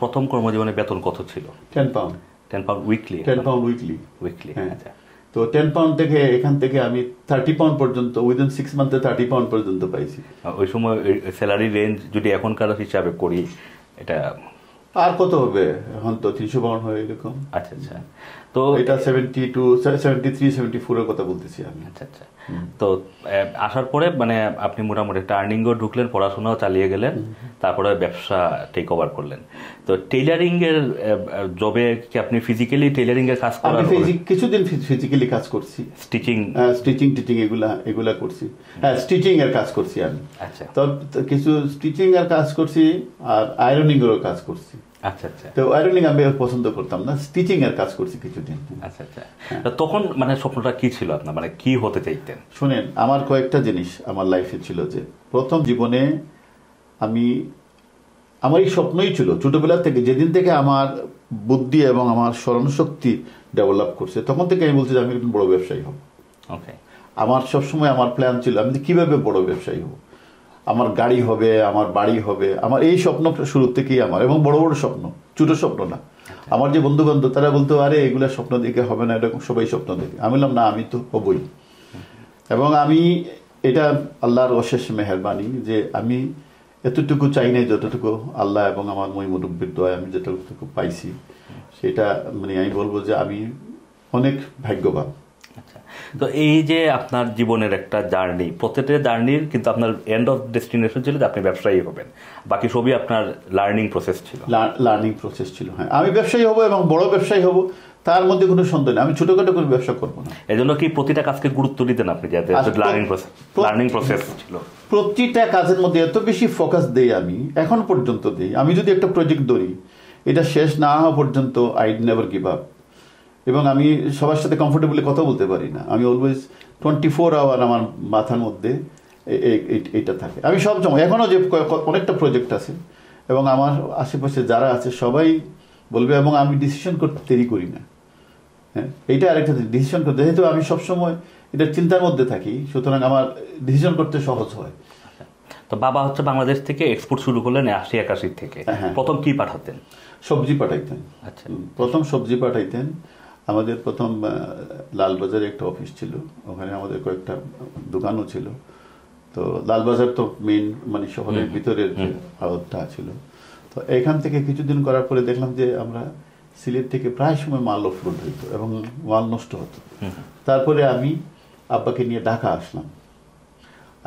প্রথম কর্মজীবনে বেতন কত ছিল ten pound ten pound weekly ten pound weekly weekly আচ্ছা তো টেন পাউন্ড থেকে এখান থেকে আমি থার্টি পাউন্ড পর্যন্ত উইদিন সিক্স মান্থে থার্টি পাউন্ড পর্যন্ত পাইছি ওই সময় স্যালারি রেঞ্জ যদি এখনকার হিসাবে করি এটা আর কত হবে এখন তো তিনশো পাউন্ড হয় এরকম আচ্ছা আচ্ছা তো এটা seventy two seventy three seventy ফোরের কথা বলতেছি আমি আচ্ছা আচ্ছা তো আসার পরে মানে আপনি মোটামুটি টার্নিংও ঢুকলেন পড়াশোনাও চালিয়ে গেলেন তারপরে ব্যবসা টেক ওভার করলেন তো টেলারিং এর জবে কি আপনি ফিজিক্যালি টেলারিং এর কাজ করেন কিছুদিন ফিজিক্যালি কাজ করছি স্টিচিং স্টিচিং টিচিং এগুলা এগুলা করছি হ্যাঁ স্টিচিং এর কাজ করছি আমি আচ্ছা তো কিছু স্টিচিং এর কাজ করছি আর আয়রনিং এরও কাজ করছি আচ্ছা আচ্ছা তো আয়রনিং আমি পছন্দ করতাম না স্টিচিং এর কাজ করছি কিছুদিন আচ্ছা আচ্ছা তখন মানে স্বপ্নটা কি ছিল আপনার মানে কি হতে চাইতেন শুনেন আমার কয়েকটা জিনিস আমার লাইফে ছিল যে প্রথম জীবনে আমি আমার এই স্বপ্নই ছিল ছোটোবেলা থেকে যেদিন থেকে আমার বুদ্ধি এবং আমার স্মরণশক্তি ডেভেলপ করছে তখন থেকে আমি বলছি যে আমি একজন বড় ব্যবসায়ী হব ওকে আমার সবসময় আমার প্ল্যান ছিল আমি কিভাবে বড় ব্যবসায়ী হব আমার গাড়ি হবে আমার বাড়ি হবে আমার এই স্বপ্ন শুরু থেকেই আমার এবং বড় বড় স্বপ্ন ছোটো স্বপ্ন না আচ্ছা। আমার যে বন্ধুবান্ধব তারা বলতো আরে এগুলো স্বপ্ন দেখে হবে না এরকম সবাই স্বপ্ন দেখে আমি বললাম না আমি তো হবই এবং আমি এটা আল্লাহর অশেষ মেহরবানি যে আমি এতটুকু চাই নাই যতটুকু আল্লাহ এবং আমার মই মুরব্বীর দয় আমি যতটুকু পাইছি সেটা মানে আমি বলবো যে আমি অনেক ভাগ্যবান আচ্ছা। তো এই যে আপনার জীবনের একটা জার্নি প্রত্যেকটা জার্নির কিন্তু আপনার এন্ড অফ ডেস্টিনেশন ছিল যে আপনি ব্যবসায়ী হবেন বাকি সবই আপনার লার্নিং প্রসেস ছিল লার্নিং প্রসেস ছিল হ্যাঁ আমি ব্যবসায়ী হব এবং বড় ব্যবসায়ী হব তার মধ্যে কোনো সন্দেহ নেই আমি ছোটোখাটো কোনো ব্যবসা করবো না এই জন্য কি প্রতিটা কাজকে গুরুত্ব দিতেন আপনি যাতে লার্নিং প্রসেস লার্নিং প্রসেস ছিল প্রতিটা কাজের মধ্যে এত বেশি ফোকাস দেই আমি এখন পর্যন্ত দিই আমি যদি একটা প্রজেক্ট ধরি এটা শেষ না হওয়া পর্যন্ত আই নেভার গিভ আপ এবং আমি সবার সাথে কমফোর্টেবলি কথা বলতে পারি না আমি অলওয়েজ টোয়েন্টি ফোর আওয়ার আমার মাথার মধ্যে এইটা থাকে আমি সব জমা এখনও যে অনেকটা প্রজেক্ট আছে এবং আমার আশেপাশে যারা আছে সবাই বলবে এবং আমি ডিসিশন করতে দেরি করি না হ্যাঁ এইটা আরেকটা ডিসিশন করতে যেহেতু আমি সবসময় এটা চিন্তার মধ্যে থাকি সুতরাং আমার ডিসিশন করতে সহজ হয় তো বাবা হচ্ছে বাংলাদেশ থেকে এক্সপোর্ট শুরু করলেন আশি একাশি থেকে হ্যাঁ, হ্যাঁ। প্রথম কি পাঠাতেন সবজি পাঠাইতেন আচ্ছা প্রথম সবজি পাঠাইতেন আমাদের প্রথম লালবাজারে একটা অফিস ছিল ওখানে আমাদের কয়েকটা দোকানও ছিল তো লালবাজার তো মেন মানে শহরের ভিতরের আড়তটা ছিল তো এখান থেকে কিছুদিন করার পরে দেখলাম যে আমরা সিলেট থেকে প্রায় সময় মাল অফরোড হইত এবং মাল নষ্ট হতো তারপরে আমি আব্বাকে নিয়ে ঢাকা আসলাম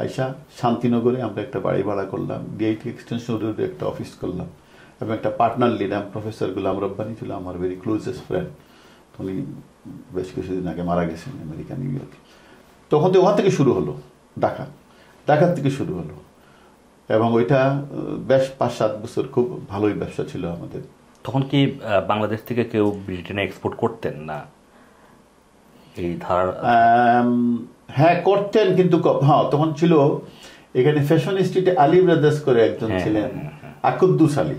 আইসা শান্তিনগরে আমরা একটা বাড়ি ভাড়া করলাম ডিআইটি এক্সটেনশন রোডে একটা অফিস করলাম এবং একটা পার্টনার নিলাম প্রফেসর গুলাম রব্বানি ছিল আমার ভেরি ক্লোজেস্ট ফ্রেন্ড উনি বেশ কিছুদিন আগে মারা গেছেন আমেরিকা নিউ ইয়র্কে তখন তো ওখান থেকে শুরু হলো ডাকা ডাকার থেকে শুরু হলো এবং ওইটা বেশ পাঁচ সাত বছর খুব ভালোই ব্যবসা ছিল আমাদের তখন কি বাংলাদেশ থেকে কেউ ব্রিটেনে এক্সপোর্ট করতেন না এই ধার হ্যাঁ করতেন কিন্তু হ্যাঁ তখন ছিল এখানে ফ্যাশন স্ট্রিটে আলী ব্রাদার্স করে একজন হ্যাঁ, ছিলেন হ্যাঁ, হ্যাঁ। আকুদ্দুস আলী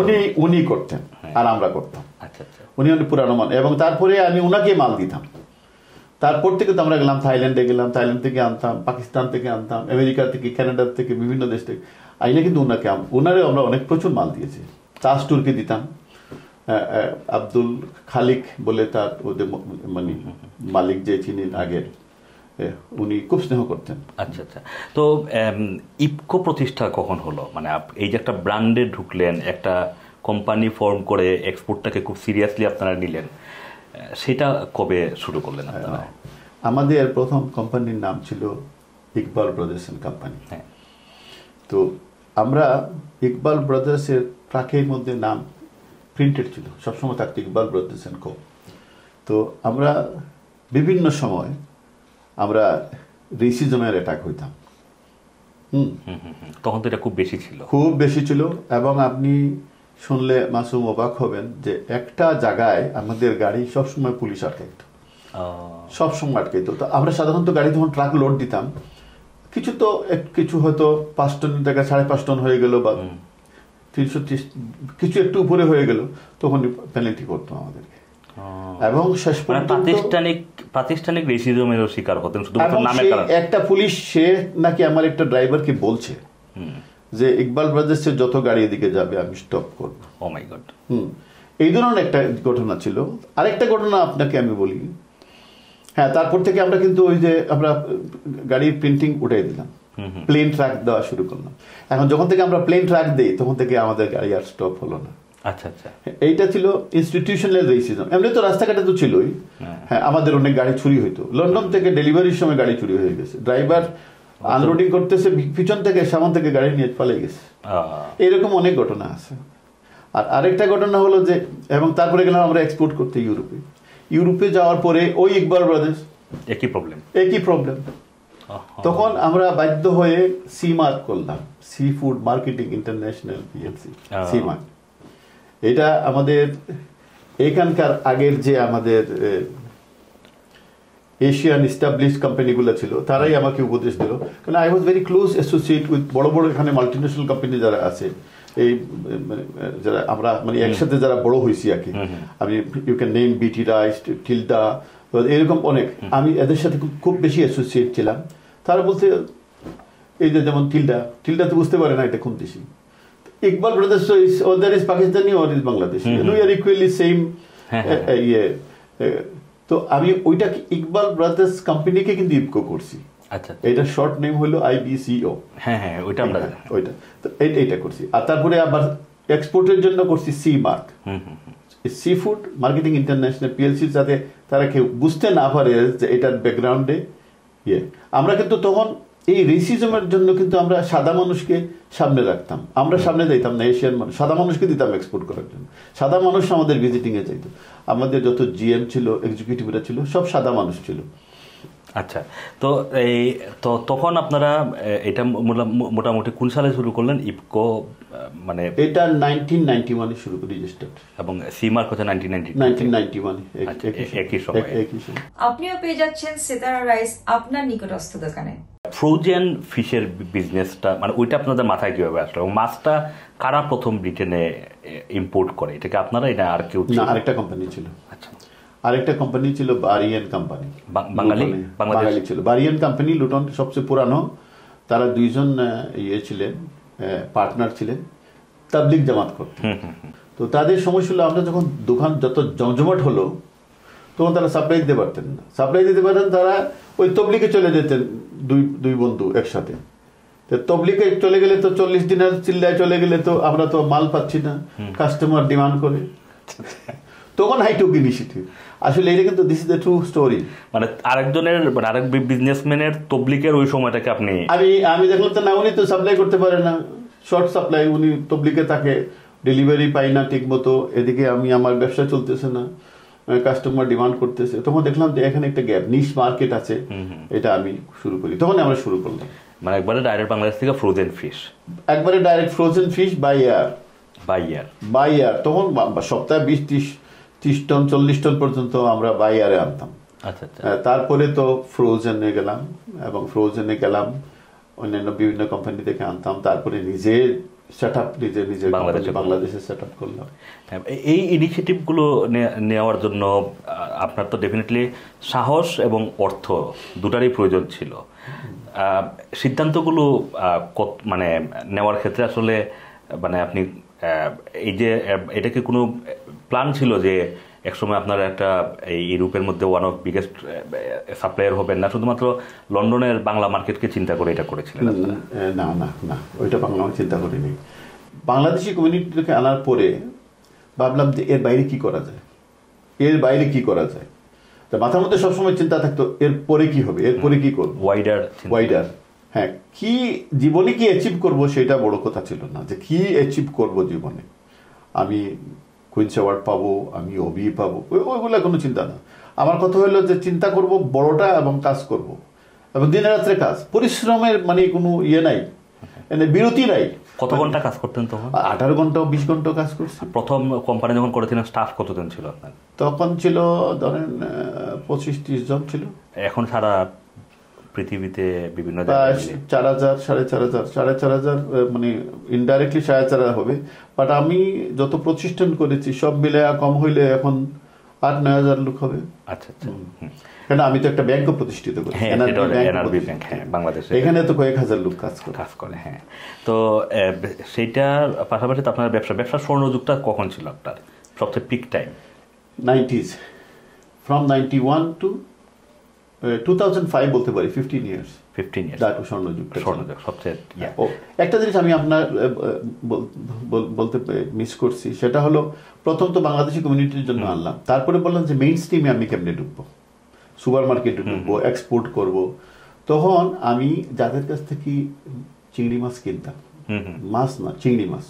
উনি উনি করতেন আর আমরা করতাম আচ্ছা, আচ্ছা। উনি অনেক পুরানো মাল এবং তারপরে আমি ওনাকে মাল দিতাম তারপর থেকে তো আমরা গেলাম থাইল্যান্ডে গেলাম থাইল্যান্ড থেকে আনতাম পাকিস্তান থেকে আনতাম আমেরিকা থেকে ক্যানাডা থেকে বিভিন্ন দেশ থেকে আইনে কিন্তু ওনাকে ওনারে আমরা অনেক প্রচুর মাল দিয়েছি চাষ টুরকে দিতাম আব্দুল খালিক বলে তার ওদের মানে মালিক যে চিনি আগের উনি খুব স্নেহ করতেন আচ্ছা আচ্ছা তো ইপকো প্রতিষ্ঠা কখন হলো মানে এই যে একটা ব্র্যান্ডে ঢুকলেন একটা কোম্পানি ফর্ম করে এক্সপোর্টটাকে খুব সিরিয়াসলি আপনারা নিলেন সেটা কবে শুরু করলেন আমাদের প্রথম কোম্পানির নাম ছিল ইকবাল ব্রাদার্স অ্যান্ড কোম্পানি হ্যাঁ তো আমরা ইকবাল ব্রাদার্সের ট্রাকের মধ্যে নাম প্রিন্টেড ছিল সবসময় থাকতো ইকবাল ব্রাদার্স অ্যান্ড কো তো আমরা বিভিন্ন সময় আমরা রেসিজমের অ্যাটাক হইতাম হুম তখন তো এটা খুব বেশি ছিল খুব বেশি ছিল এবং আপনি শুনলে মাসুম অবাক হবেন যে একটা জায়গায় আমাদের গাড়ি সবসময় পুলিশ আটকাইত সবসময় আটকাইত তো আমরা সাধারণত গাড়ি যখন ট্রাক লোড দিতাম কিছু তো কিছু হয়তো পাঁচ টন জায়গায় সাড়ে পাঁচ টন হয়ে গেল বা তিনশো কিছু একটু উপরে হয়ে গেল তখন পেনাল্টি করতো আমাদেরকে এবং শেষ মানে প্রাতিষ্ঠানিক প্রাতিষ্ঠানিক রেসিজমেরও শিকার হতেন শুধু একটা পুলিশ সে নাকি আমার একটা ড্রাইভারকে বলছে যে ইকবাল ব্রাদার্সের যত গাড়ি এদিকে যাবে আমি স্টপ করবো ও মাই গড হুম এই ধরনের একটা ঘটনা ছিল আরেকটা ঘটনা আপনাকে আমি বলি হ্যাঁ তারপর থেকে আমরা কিন্তু ওই যে আমরা গাড়ির প্রিন্টিং উঠাই দিলাম প্লেন ট্র্যাক দেওয়া শুরু করলাম এখন যখন থেকে আমরা প্লেন ট্র্যাক দিই তখন থেকে আমাদের গাড়ি আর স্টপ হলো না আচ্ছা আচ্ছা এইটা ছিল ইনস্টিটিউশনাল রেসিজম এমনি তো রাস্তাঘাটে তো ছিলই হ্যাঁ।, হ্যাঁ আমাদের অনেক গাড়ি চুরি হইতো লন্ডন থেকে ডেলিভারির সময় গাড়ি চুরি হয়ে গেছে ড্রাইভার আনলোডিং করতেছে পিছন থেকে সামন থেকে গাড়ি নিয়ে পালিয়ে গেছে এরকম অনেক ঘটনা আছে আর আরেকটা ঘটনা হলো যে এবং তারপরে গেলাম আমরা এক্সপোর্ট করতে ইউরোপে ইউরোপে যাওয়ার পরে ওই ইকবাল ব্রাদার্স একই প্রবলেম একই প্রবলেম তখন আমরা বাধ্য হয়ে সি মার্ক করলাম seafood marketing international PLC Seamark এটা আমাদের এখানকার আগের যে আমাদের এশিয়ান এস্টাবলিশ কোম্পানিগুলো ছিল তারাই আমাকে উপদেশ দিল কারণ I was very close associate with বড় বড় এখানে মাল্টিন্যাশনাল কোম্পানি যারা আছে এই মানে, যারা আমরা মানে একসাথে যারা বড় হয়েছি আর কি আমি you can name Veetee rice Tilda এরকম অনেক আমি এদের সাথে খুব বেশি অ্যাসোসিয়েট ছিলাম তারা বলতে এই যে যেমন টিলডা টিলডা তো বুঝতে পারে না এটা কোন দেশি Iqbal brothers is other is Pakistani ours Bangladesh দুই আর ইকুয়ালি সেম ইয়ে তো আমি ওইটাকে ইকবাল ব্রাদার্স কোম্পানিকে কিন্তু ইপকো করছি আচ্ছা এটা শর্ট নেম হলো আইবিসিও হ্যাঁ হ্যাঁ ওইটা আমরা হ্যাঁ, ওইটা তো এইটা করছি আর তারপরে আবার এক্সপোর্টের জন্য করছি Seamark seafood marketing international PLC যাতে তারা কেউ বুঝতে না পারে যে এটার ব্যাকগ্রাউন্ডে ইয়ে আমরা কিন্তু তখন এই রেসিজমের জন্য কিন্তু আমরা সাদা মানুষকে সামনে রাখতাম আমরা সামনে দিতাম না এশিয়ান মানুষ সাদা মানুষকে দিতাম এক্সপোর্ট করার জন্য সাদা মানুষ আমাদের ভিজিটিংয়ে চাইতো আমাদের যত জিএম ছিল এক্সিকিউটিভরা ছিল সব সাদা মানুষ ছিল আচ্ছা তো এই তো তখন আপনারা এটা মোটামুটি কোন সালে শুরু করলেন ইপকো মানে এটা নাইনটিন নাইনটি ওয়ানে শুরু করি রেজিস্টার্ড এবং সিমার কথা নাইনটিন নাইনটিন নাইনটিন নাইনটি ওয়ানে একই সময় আপনিও পেয়ে যাচ্ছেন সেতারা রাইস আপনার নিকটস্থ দোকানে ফ্রোজেন ফিশের বিজনেসটা মানে ওইটা আপনাদের মাথায় কীভাবে আসলো এবং মাছটা কারা প্রথম ব্রিটেনে ইম্পোর্ট করে এটাকে আপনারা এটা আর কেউ আরেকটা কোম্পানি ছিল আচ্ছা আরেকটা কোম্পানি ছিল বারিয়ান কোম্পানি বাঙালি বাঙালি ছিল বারিয়ান কোম্পানি লুটন সবচেয়ে পুরানো তারা দুইজন ইয়ে ছিলেন পার্টনার ছিলেন তাবলিক জামাত করতেন তো তাদের সময় ছিল আমরা যখন দোকান যত জমজমাট হলো তখন তারা সাপ্লাই দিতে পারতেন না সাপ্লাই দিতে পারতেন তারা ওই তবলিকে চলে যেতেন দুই দুই বন্ধু একসাথে তবলিকে চলে গেলে তো চল্লিশ দিনের চিল্লায় চলে গেলে তো আমরা তো মাল পাচ্ছি না কাস্টমার ডিমান্ড করে (laughs) তখন হাইটুক ইনিশিয়েটিভ আসলে এটা কিন্তু this is the true story মানে আরেকজনের মানে আরেক বিজনেসম্যানের তবলিকের ওই সময়টাকে আপনি আমি আমি দেখলাম তো না উনি তো সাপ্লাই করতে পারে না শর্ট সাপ্লাই উনি তবলিকে থাকে ডেলিভারি পাই না ঠিক মতো এদিকে আমি আমার ব্যবসা চলতেছে না কাস্টমার ডিমান্ড করতেছে তখন দেখলাম যে এখানে একটা গ্যাপ নিশ মার্কেট আছে এটা আমি শুরু করি তখন আমরা শুরু করলাম মানে একবারে ডাইরেক্ট বাংলাদেশ থেকে ফ্রোজেন ফিশ একবারে direct frozen fish by year by year by year তখন সপ্তাহে বিশ ত্রিশ ত্রিশ টন চল্লিশ টন পর্যন্ত আমরা বাই ইয়ারে আনতাম আচ্ছা, আচ্ছা। তারপরে তো ফ্রোজেনে গেলাম এবং ফ্রোজেনে গেলাম অন্যান্য বিভিন্ন কোম্পানি থেকে আনতাম তারপরে নিজে সেট নিজে নিজে বাংলাদেশে সেট আপ করলাম হ্যাঁ, এই ইনিশিয়েটিভগুলো নেওয়ার জন্য আপনার তো ডেফিনেটলি সাহস এবং অর্থ দুটারই প্রয়োজন ছিল সিদ্ধান্তগুলো মানে নেওয়ার ক্ষেত্রে আসলে মানে আপনি এই যে এটাকে কোনো প্ল্যান ছিল যে একসময় আপনার একটা এই ইউরোপের মধ্যে ওয়ান অফ বিগেস্ট সাপ্লায়ার হবেন না শুধুমাত্র লন্ডনের বাংলা মার্কেটকে চিন্তা করে এটা করেছিলেন না না না ওইটা বাংলা চিন্তা করিনি বাংলাদেশি কমিউনিটিকে আনার পরে ভাবলাম যে এর বাইরে কি করা যায় এর বাইরে কি করা যায় তা মাথার মধ্যে সবসময় চিন্তা থাকতো এর পরে কি হবে এর পরে কি করবো ওয়াইডার ওয়াইডার হ্যাঁ কি জীবনে কি অ্যাচিভ করব সেটা বড় কথা ছিল না যে কি অ্যাচিভ করব জীবনে আমি কুইন্স অ্যাওয়ার্ড পাবো আমি অবি পাবো ওইগুলো কোনো চিন্তা না আমার কথা হলো যে চিন্তা করব বড়টা এবং কাজ করব এবং দিনে রাত্রে কাজ পরিশ্রমের মানে কোনো ইয়ে নাই মানে বিরতি নাই কত মানে ঘন্টা কাজ করতেন তখন আঠারো ঘন্টা বিশ ঘন্টা কাজ করছি প্রথম কোম্পানি যখন করেছিলেন স্টাফ কতজন ছিল আপনার তখন ছিল ধরেন পঁচিশ ত্রিশ জন ছিল এখন সারা পৃথিবীতে বিভিন্ন চার হাজার সাড়ে চার হাজার সাড়ে চার হাজার মানে ইনডাইরেক্টলি সাড়ে চার হাজার হবে বাট আমি যত প্রতিষ্ঠান করেছি সব মিলে কম হইলে এখন আট নয় হাজার লোক হবে আচ্ছা আচ্ছা কেন আমি তো একটা ব্যাংক প্রতিষ্ঠিত করি এনআরবি হ্যাঁ, হ্যাঁ বাংলাদেশে এখানে তো কয়েক হাজার লোক কাজ করে কাজ করে হ্যাঁ তো সেইটা পাশাপাশি আপনার ব্যবসা ব্যবসার স্বর্ণযুগটা কখন ছিল আপনার সবচেয়ে peak time nineties from ninety one to two thousand five বলতে পারি ফিফটিন ইয়ার্স ফিফটিন ইয়ার্স ডাকু স্বর্ণযুগ স্বর্ণযুগ সবচেয়ে ও একটা জিনিস আমি আপনার বলতে মিস করছি সেটা হলো প্রথম তো বাংলাদেশি কমিউনিটির জন্য আনলাম তারপরে বললাম যে মেইন স্ট্রিমে আমি কেমনে ঢুকবো সুপার মার্কেটে ঢুকবো এক্সপোর্ট করব তখন আমি যাদের কাছ থেকে চিংড়ি মাছ কিনতাম মাছ না চিংড়ি মাছ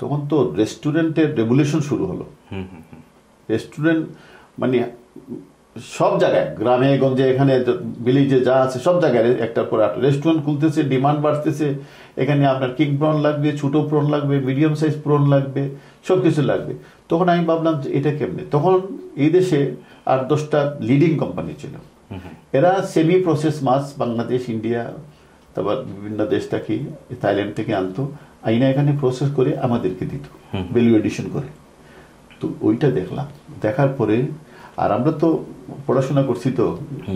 তখন তো রেস্টুরেন্টের রেগুলেশন শুরু হলো রেস্টুরেন্ট মানে সব জায়গায় গ্রামে গঞ্জে এখানে ভিলেজে যা আছে সব জায়গায় একটার পর একটা রেস্টুরেন্ট খুলতেছে ডিমান্ড বাড়তেছে এখানে আপনার কিং প্রন লাগবে ছোটো প্রন লাগবে মিডিয়াম সাইজ প্রন লাগবে সব কিছু লাগবে তখন আমি ভাবলাম যে এটা কেমনে তখন এই দেশে আর দশটা লিডিং কোম্পানি ছিল এরা সেমি প্রসেস মাছ বাংলাদেশ ইন্ডিয়া তারপর বিভিন্ন দেশ থাকি থাইল্যান্ড থেকে আনতো আইনা এখানে প্রসেস করে আমাদেরকে দিত ভ্যালু এডিশন করে তো ওইটা দেখলাম দেখার পরে আর আমরা তো পড়াশোনা করছি তো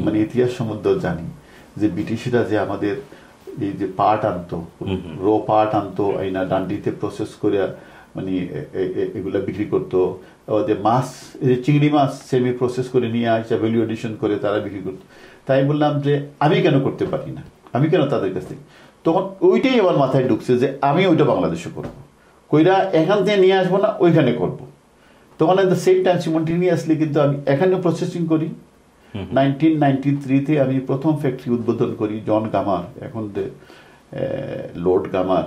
মানে ইতিহাস সম্বন্ধে জানি যে ব্রিটিশরা যে আমাদের এই যে পাট আনতো রো পাট আনতো এই না ডান্ডিতে প্রসেস করে মানে এগুলা বিক্রি করতো যে মাছ যে চিংড়ি মাছ সেমি প্রসেস করে নিয়ে আসা ভ্যালু এডিশন করে তারা বিক্রি করতো তাই বললাম যে আমি কেন করতে পারি না আমি কেন তাদের কাছ থেকে তখন ওইটাই আমার মাথায় ঢুকছে যে আমি ওইটা বাংলাদেশে করবো কইরা এখান থেকে নিয়ে আসবো না ওইখানে করবো তখন at the same time simultaneously কিন্তু আমি এখানে প্রসেসিং করি নাইনটিন নাইনটি থ্রিতে আমি প্রথম ফ্যাক্টরি উদ্বোধন করি জন গামার এখন লোড গামার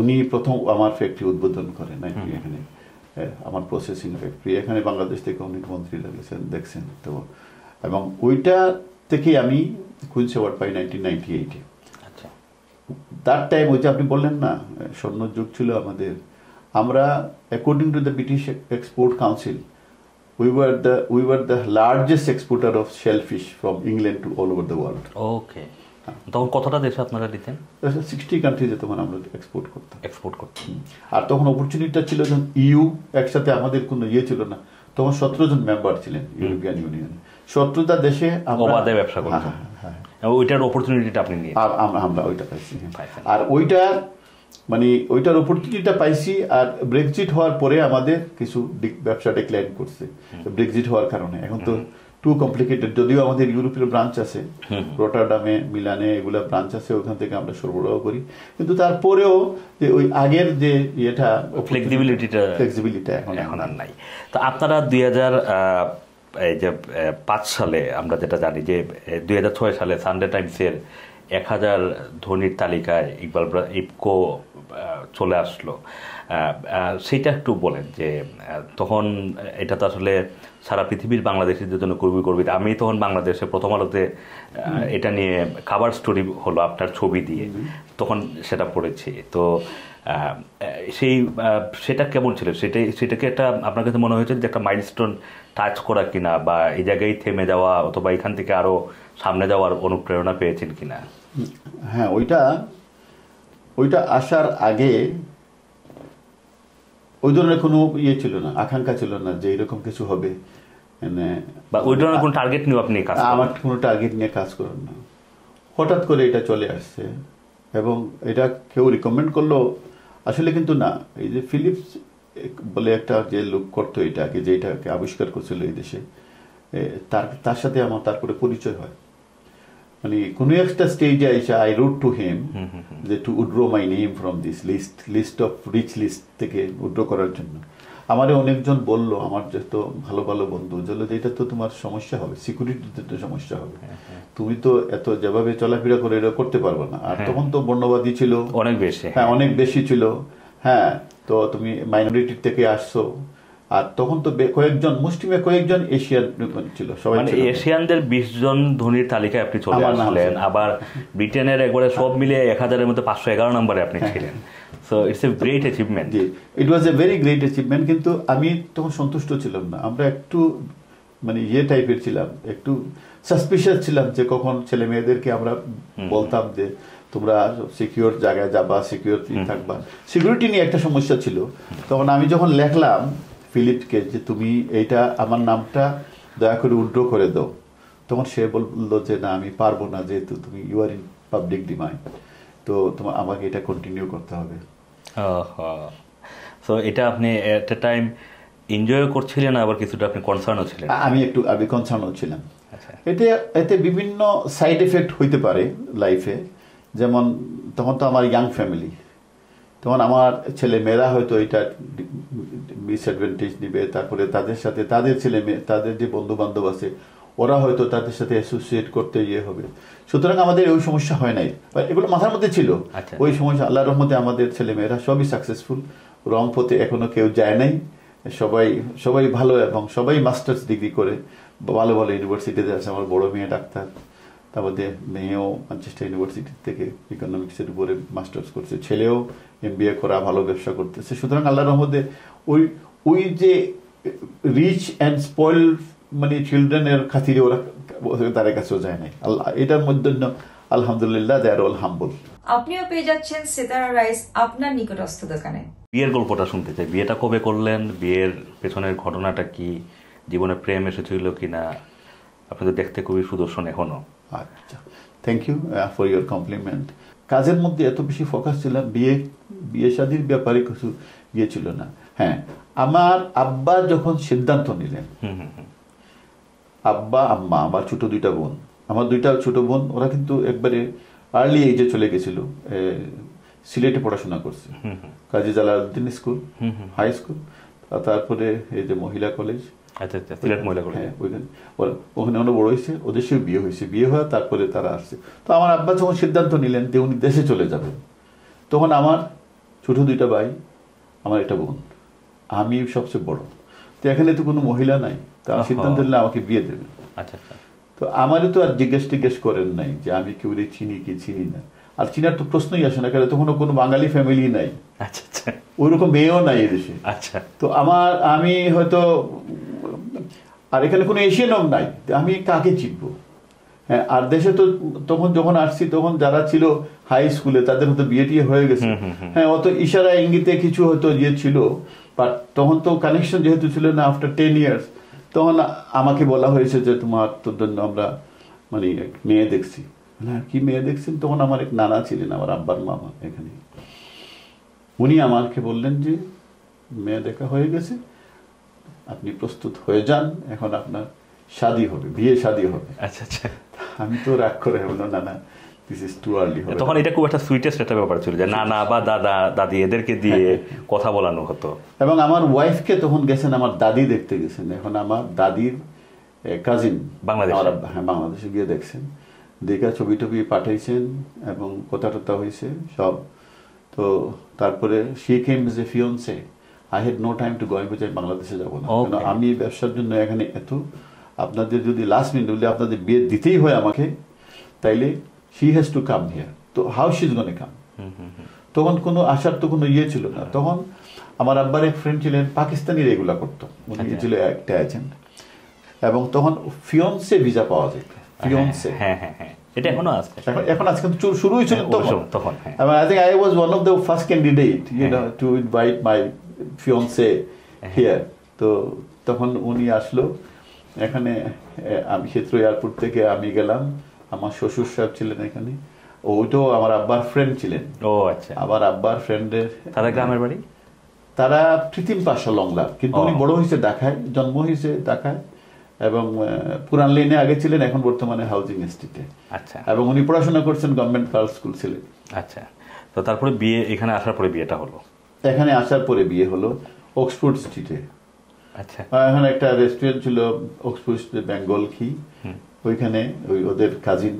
উনি প্রথম আমার ফ্যাক্টরি উদ্বোধন করেন এখানে আমার প্রসেসিং ফ্যাক্টরি এখানে বাংলাদেশ থেকে অনেক মন্ত্রী লাগেছেন দেখছেন তো এবং ওইটা থেকে আমি কুইন্স অ্যাওয়ার্ড পাই নাইনটিন নাইনটি এইটে তার টাইম ওই যে আপনি বললেন না স্বর্ণযুগ ছিল আমাদের আমরা according to the British export council were the we were the largest exporter of shellfish from England to all over the world okay তখন কতটা দেশে আপনারা দিতেন সিক্সটি আচ্ছা, কান্ট্রিজে তখন আমরা এক্সপোর্ট করতাম এক্সপোর্ট করতাম আর তখন অপরচুনিটিটা ছিল যখন ইউ e একসাথে আমাদের কোনো ইয়ে ছিল না তখন সতেরো জন মেম্বার ছিলেন ইউরোপিয়ান ইউনিয়ন সতেরোটা দেশে আমরা ব্যবসা করতাম হ্যাঁ, হ্যাঁ, হ্যাঁ, ওইটার অপরচুনিটিটা আপনি নিয়ে আর আমরা ওইটা পাইছি আর ওইটা মানে ওইটার অপরচুনিটিটা পাইছি আর ব্রেক্সিট হওয়ার পরে আমাদের কিছু ব্যবসা ডিক্লাইন করছে ব্রেক্সিট হওয়ার কারণে এখন তো টু কমপ্লিকেটেড যদিও আমাদের ইউরোপের ব্রাঞ্চ আছে রোটারডামে মিলানে এগুলো ব্রাঞ্চ আছে ওখান থেকে আমরা সরবরাহ করি কিন্তু তারপরেও যে ওই আগের যে ইয়েটা ফ্লেক্সিবিলিটিটা ফ্লেক্সিবিলিটি এখন এখন আর নাই তো আপনারা দুই হাজার এই যে পাঁচ সালে আমরা যেটা জানি যে দুই হাজার ছয় সালে সানডে টাইমসের এক হাজার ধনির তালিকায় ইকবাল ইফকো চলে আসলো সেটা একটু বলেন যে তখন এটা তো আসলে সারা পৃথিবীর বাংলাদেশিদের জন্য কর্মী গর্বিত আমি তখন বাংলাদেশে প্রথম আলোতে এটা নিয়ে কাবার স্টোরি হলো আপনার ছবি দিয়ে তখন সেটা পড়েছি তো সেই সেটা কেমন ছিল সেটাই সেটাকে একটা আপনার কাছে মনে হয়েছে যে একটা মাইলস্টোন টাচ করা কিনা বা এই জায়গায় থেমে যাওয়া অথবা এখান থেকে আরও সামনে যাওয়ার অনুপ্রেরণা পেয়েছেন কিনা হ্যাঁ ওইটা ওইটা আসার আগে ওই ধরনের কোনো ইয়ে ছিল না আকাঙ্ক্ষা ছিল না যে এরকম কিছু হবে মানে বা ওই ধরনের কোনো টার্গেট নিয়ে আপনি কাজ আমার কোনো টার্গেট নিয়ে কাজ করেন না হঠাৎ করে এটা চলে আসছে এবং এটা কেউ রিকমেন্ড করলো আসলে কিন্তু না এই যে ফিলিপস বলে একটা যে লোক করতো এটাকে যে এটাকে আবিষ্কার করছিল এই দেশে তার তার সাথে আমার তারপরে পরিচয় হয় মানে কোনো একটা স্টেজে আইসে আই রোড টু হেম যে to withdraw my name from this list list of rich list থেকে উড্রো করার জন্য আমারে অনেকজন বলল আমার যত ভালো ভালো বন্ধু বললো যে এটা তো তোমার সমস্যা হবে সিকিউরিটিতে তো সমস্যা হবে হ্যাঁ, হ্যাঁ। তুমি তো এত যেভাবে চলাফেরা করে এটা করতে পারবে না আর হ্যাঁ। তখন তো বর্ণবাদী ছিল অনেক বেশি হ্যাঁ অনেক বেশি ছিল হ্যাঁ তো তুমি মাইনরিটি থেকে আসছো আর তখন তো কয়েকজন মুসলিমে কয়েকজন এশিয়ান ছিল সবাই মানে এশিয়ানদের বিশ জন ধনীর তালিকায় আপনি চলে আসলেন আবার ব্রিটেনের একবারে সব মিলে এক হাজারের মধ্যে পাঁচশো এগারো নম্বরে আপনি ছিলেন so it's a great achievement জি it a very great achievement কিন্তু আমি তখন সন্তুষ্ট ছিলাম না আমরা একটু মানে ইয়ে টাইপের ছিলাম একটু সাসপিশিয়াস ছিলাম যে কখন ছেলে মেয়েদেরকে আমরা বলতাম যে তোমরা সিকিউর জায়গায় যাবা সিকিউর থাকবা সিকিউরিটি নিয়ে একটা সমস্যা ছিল তখন আমি যখন লেখলাম ফিলিপকে যে তুমি এইটা আমার নামটা দয়া করে উল্টো করে দাও তখন সে বললো যে না আমি পারবো না যেহেতু তুমি you are in public demand তো তোমার আমাকে এটা কন্টিনিউ করতে হবে সো এটা আপনি এট এ টাইম এনজয় করছিলেন আবার কিছুটা আপনি কনসার্নও ছিলেন আমি একটু আমি কনসার্নও ছিলাম আচ্ছা। এতে এতে বিভিন্ন সাইড এফেক্ট হইতে পারে লাইফে যেমন তখন তো আমার ইয়াং ফ্যামিলি তখন আমার ছেলে মেয়েরা হয়তো এটা ডিসঅ্যাডভান্টেজ নিবে তারপরে তাদের সাথে তাদের ছেলে মেয়ে তাদের যে বন্ধু বান্ধব আছে ওরা হয়তো তাদের সাথে অ্যাসোসিয়েট করতে ইয়ে হবে সুতরাং আমাদের ওই সমস্যা হয় নাই এগুলো মাথার মধ্যে ছিল আচ্ছা। ওই সমস্যা আল্লাহ রহমতে আমাদের ছেলে মেয়েরা সবই সাকসেসফুল রং পথে এখনো কেউ যায় নাই সবাই সবাই ভালো এবং সবাই মাস্টার্স ডিগ্রি করে ভালো ভালো ইউনিভার্সিটিতে আছে আমার বড় মেয়ে ডাক্তার তার মধ্যে মেয়েও ম্যানচেস্টার ইউনিভার্সিটি থেকে ইকোনমিক্সের উপরে মাস্টার্স করছে ছেলেও এমবিএ করা ভালো ব্যবসা করতেছে সুতরাং আল্লাহর রহমদে ওই ওই যে রিচ অ্যান্ড স্পয়েল মানে চিলড্রেনের খাতিরে ওরা তাদের কাছেও যায় নাই আল্লাহ এটার মধ্যে আলহামদুলিল্লাহ দেয়ার আর অল হাম্বল আপনিও পেয়ে যাচ্ছেন সেতারা রাইস আপনার নিকটস্থ দোকানে বিয়ের গল্পটা শুনতে চাই বিয়েটা কবে করলেন বিয়ের পেছনের ঘটনাটা কি জীবনে প্রেম এসেছিল কি না আপনাদের দেখতে খুবই সুদর্শন এখনও আচ্ছা thank you for your compliment কাজের মধ্যে এত বেশি ফোকাস ছিলাম বিয়ে বিয়ে শাদীর ব্যাপারে কিছু গিয়েছিল না হ্যাঁ আমার আব্বা যখন সিদ্ধান্ত নিলেন আব্বা আম্মা আমার ছোট দুইটা বোন আমার দুইটা ছোট বোন ওরা কিন্তু একবারে আর্লি যে চলে গেছিল সিলেটে পড়াশোনা করছে Kazi Jalaluddin school high school তারপরে এই যে মহিলা কলেজ আচ্ছা আচ্ছা সিলেট মহিলা কলেজ হ্যাঁ ওইখানে ওখানে বড় হয়েছে ওদের সে বিয়ে হয়েছে বিয়ে হয়ে তারপরে তারা আসছে তো আমার আব্বা যখন সিদ্ধান্ত নিলেন যে উনি দেশে চলে যাবেন তখন আমার ছোট দুইটা ভাই আমার একটা বোন আমি সবচেয়ে বড় তো এখানে তো কোনো মহিলা নাই তারা সিদ্ধান্ত নিলে আমাকে বিয়ে দেবেন আচ্ছা, আচ্ছা তো আমারও তো আর জিজ্ঞেস টিজ্ঞেস করেন নাই যে আমি কেউ চিনি কি চিনি না আর চিনার তো প্রশ্নই আসে না কারণ তখনও কোনো বাঙালি ফ্যামিলি নাই আচ্ছা আচ্ছা ওইরকম মেয়েও নাই এদেশে আচ্ছা তো আমার আমি হয়তো আর এখানে কোনো এশিয়ানও নাই আমি কাকে চিনব হ্যাঁ আর দেশে তো তখন যখন আসছি তখন যারা ছিল হাই স্কুলে তাদের হয়তো বিয়ে টিয়ে হয়ে গেছে হ্যাঁ অত ইশারা ইঙ্গিতে কিছু হয়তো ইয়ে ছিল বাট তখন তো কানেকশন যেহেতু ছিল না আফটার টেন ইয়ার্স তখন আমাকে বলা হয়েছে যে তোমার তোর জন্য আমরা মানে মেয়ে দেখছি হ্যাঁ কি মেয়ে দেখছেন তখন আমার এক নানা ছিলেন আমার আব্বার মামা এখানে উনি আমাকে বললেন যে মেয়ে দেখা হয়ে গেছে আপনি প্রস্তুত হয়ে যান এখন আপনার শাদি হবে বিয়ে শাদি হবে আচ্ছা আচ্ছা আমি তো রাগ করে হলো না না দিস ইজ টু আর্লি হবে তখন এটা খুব একটা সুইটেস্ট একটা ব্যাপার ছিল যে না না বা দাদা দাদি এদেরকে দিয়ে হ্যাঁ, হ্যাঁ। কথা বলানো হতো এবং আমার ওয়াইফকে তখন গেছেন আমার দাদি দেখতে গেছেন এখন আমার দাদির কাজিন বাংলাদেশ হ্যাঁ বাংলাদেশে গিয়ে দেখছেন দেখা ছবি টবি পাঠাইছেন এবং কথা টথা হয়েছে সব তো তারপরে শিখ কেম যে fiancee I had no time to going আমি বাংলাদেশে যাবো না আমি এই ব্যবসার জন্য এখানে এত আপনাদের যদি লাস্ট মিনিট বলি আপনাদের বিয়ে দিতেই হয় আমাকে তাইলে he has to come here তো how she is gonna come তখন কোনো আশার তো কোনো ইয়ে ছিল না তখন আমার আব্বার এক ফ্রেন্ড ছিলেন পাকিস্তানি রেগুলার করতো উনি আচ্ছা। ছিল একটা এজেন্ট এবং তখন ফিয়ন্সে ভিসা পাওয়া যেত ফিয়ন্সে হ্যাঁ, হ্যাঁ হ্যাঁ হ্যাঁ এটা এখনো আছে এখন আজকে শুরু হয়েছিল হ্যাঁ, তখন তখন I I was one of the first candidate you know to invite my fiancee here তো তখন উনি আসলো এখানে আমি ক্ষেত্র এয়ারপোর্ট থেকে আমি গেলাম আমার শ্বশুর সাহেব ছিলেন এখানে ওইটাও আমার আব্বার ফ্রেন্ড ছিলেন ও আচ্ছা আমার আব্বার ফ্রেন্ডের তারা গ্রামের বাড়ি তারা কৃত্রিম পাশা লংলা কিন্তু উনি বড় হয়েছে দেখায় জন্ম হয়েছে দেখায় এবং পুরান লেনে আগে ছিলেন এখন বর্তমানে হাউজিং এস্টেটে আচ্ছা এবং উনি পড়াশোনা করছেন গভর্নমেন্ট গার্লস স্কুল ছিলেন আচ্ছা তো তারপরে বিয়ে এখানে আসার পরে বিয়েটা হলো এখানে আসার পরে বিয়ে হলো অক্সফোর্ড স্ট্রিটে আচ্ছা এখানে একটা রেস্টুরেন্ট ছিল অক্সফোর্ড স্ট্রিটে বেঙ্গল খি ওইখানে ওই ওদের কাজিন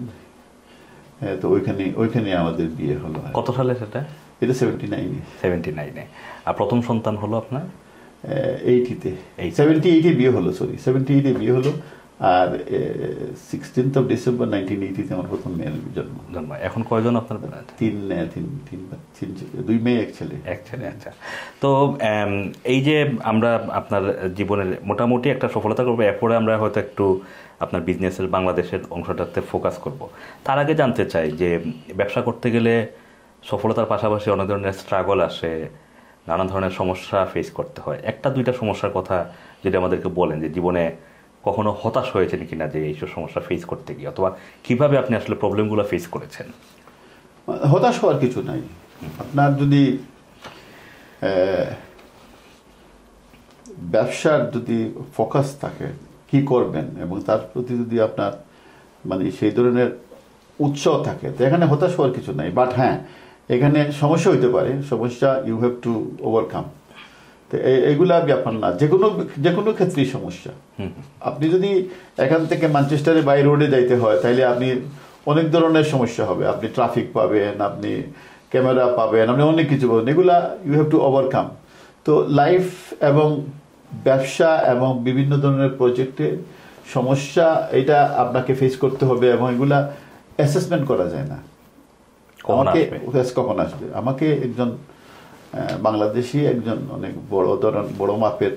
হ্যাঁ, তো ওইখানে ওইখানে আমাদের বিয়ে হলো কত সালে সেটা এটা সেভেন্টি নাইনে সেভেন্টি নাইনে আর প্রথম সন্তান হলো আপনার এইটিতে সেভেন্টি এইটে বিয়ে হলো সরি সেভেন্টি এইটে বিয়ে হলো আর সিক্সটিন্থ অফ ডিসেম্বর নাইনটিন এইটিতে আমার প্রথম মেয়ের জন্ম জন্ম এখন কয়জন আপনার তিন তিন তিন তিন দুই মেয়ে এক ছেলে এক ছেলে আচ্ছা তো এই যে আমরা আপনার জীবনের মোটামুটি একটা সফলতা করবো এরপরে আমরা হয়তো একটু আপনার বিজনেসের বাংলাদেশের অংশটাতে ফোকাস করব তার আগে জানতে চাই যে ব্যবসা করতে গেলে সফলতার পাশাপাশি অনেক ধরনের স্ট্রাগল আসে নানা ধরনের সমস্যা ফেস করতে হয় একটা দুইটা সমস্যার কথা যদি আমাদেরকে বলেন যে জীবনে কখনো হতাশ হয়েছেন কিনা যে এইসব সমস্যা ফেস করতে গিয়ে অথবা কিভাবে আপনি আসলে প্রবলেমগুলো ফেস করেছেন হতাশ হওয়ার কিছু নাই আপনার যদি ব্যবসার যদি ফোকাস থাকে কি করবেন এবং তার প্রতি যদি আপনার মানে সেই ধরনের উৎসাহ থাকে তো এখানে হতাশ হওয়ার কিছু নাই বাট হ্যাঁ এখানে সমস্যা হইতে পারে সমস্যা ইউ হ্যাভ টু ওভারকাম তো এগুলা ব্যাপার না যে কোনো যে কোনো ক্ষেত্রেই সমস্যা আপনি যদি এখান থেকে ম্যানচেস্টারে বাই রোডে যাইতে হয় তাহলে আপনি অনেক ধরনের সমস্যা হবে আপনি ট্রাফিক পাবেন আপনি ক্যামেরা পাবেন আপনি অনেক কিছু পাবেন এগুলা ইউ হ্যাভ টু ওভারকাম তো লাইফ এবং ব্যবসা এবং বিভিন্ন ধরনের প্রজেক্টে সমস্যা এটা আপনাকে ফেস করতে হবে এবং এগুলা অ্যাসেসমেন্ট করা যায় না আমাকে কখন আসবে আমাকে একজন বাংলাদেশি একজন অনেক বড় ধরন বড় মাপের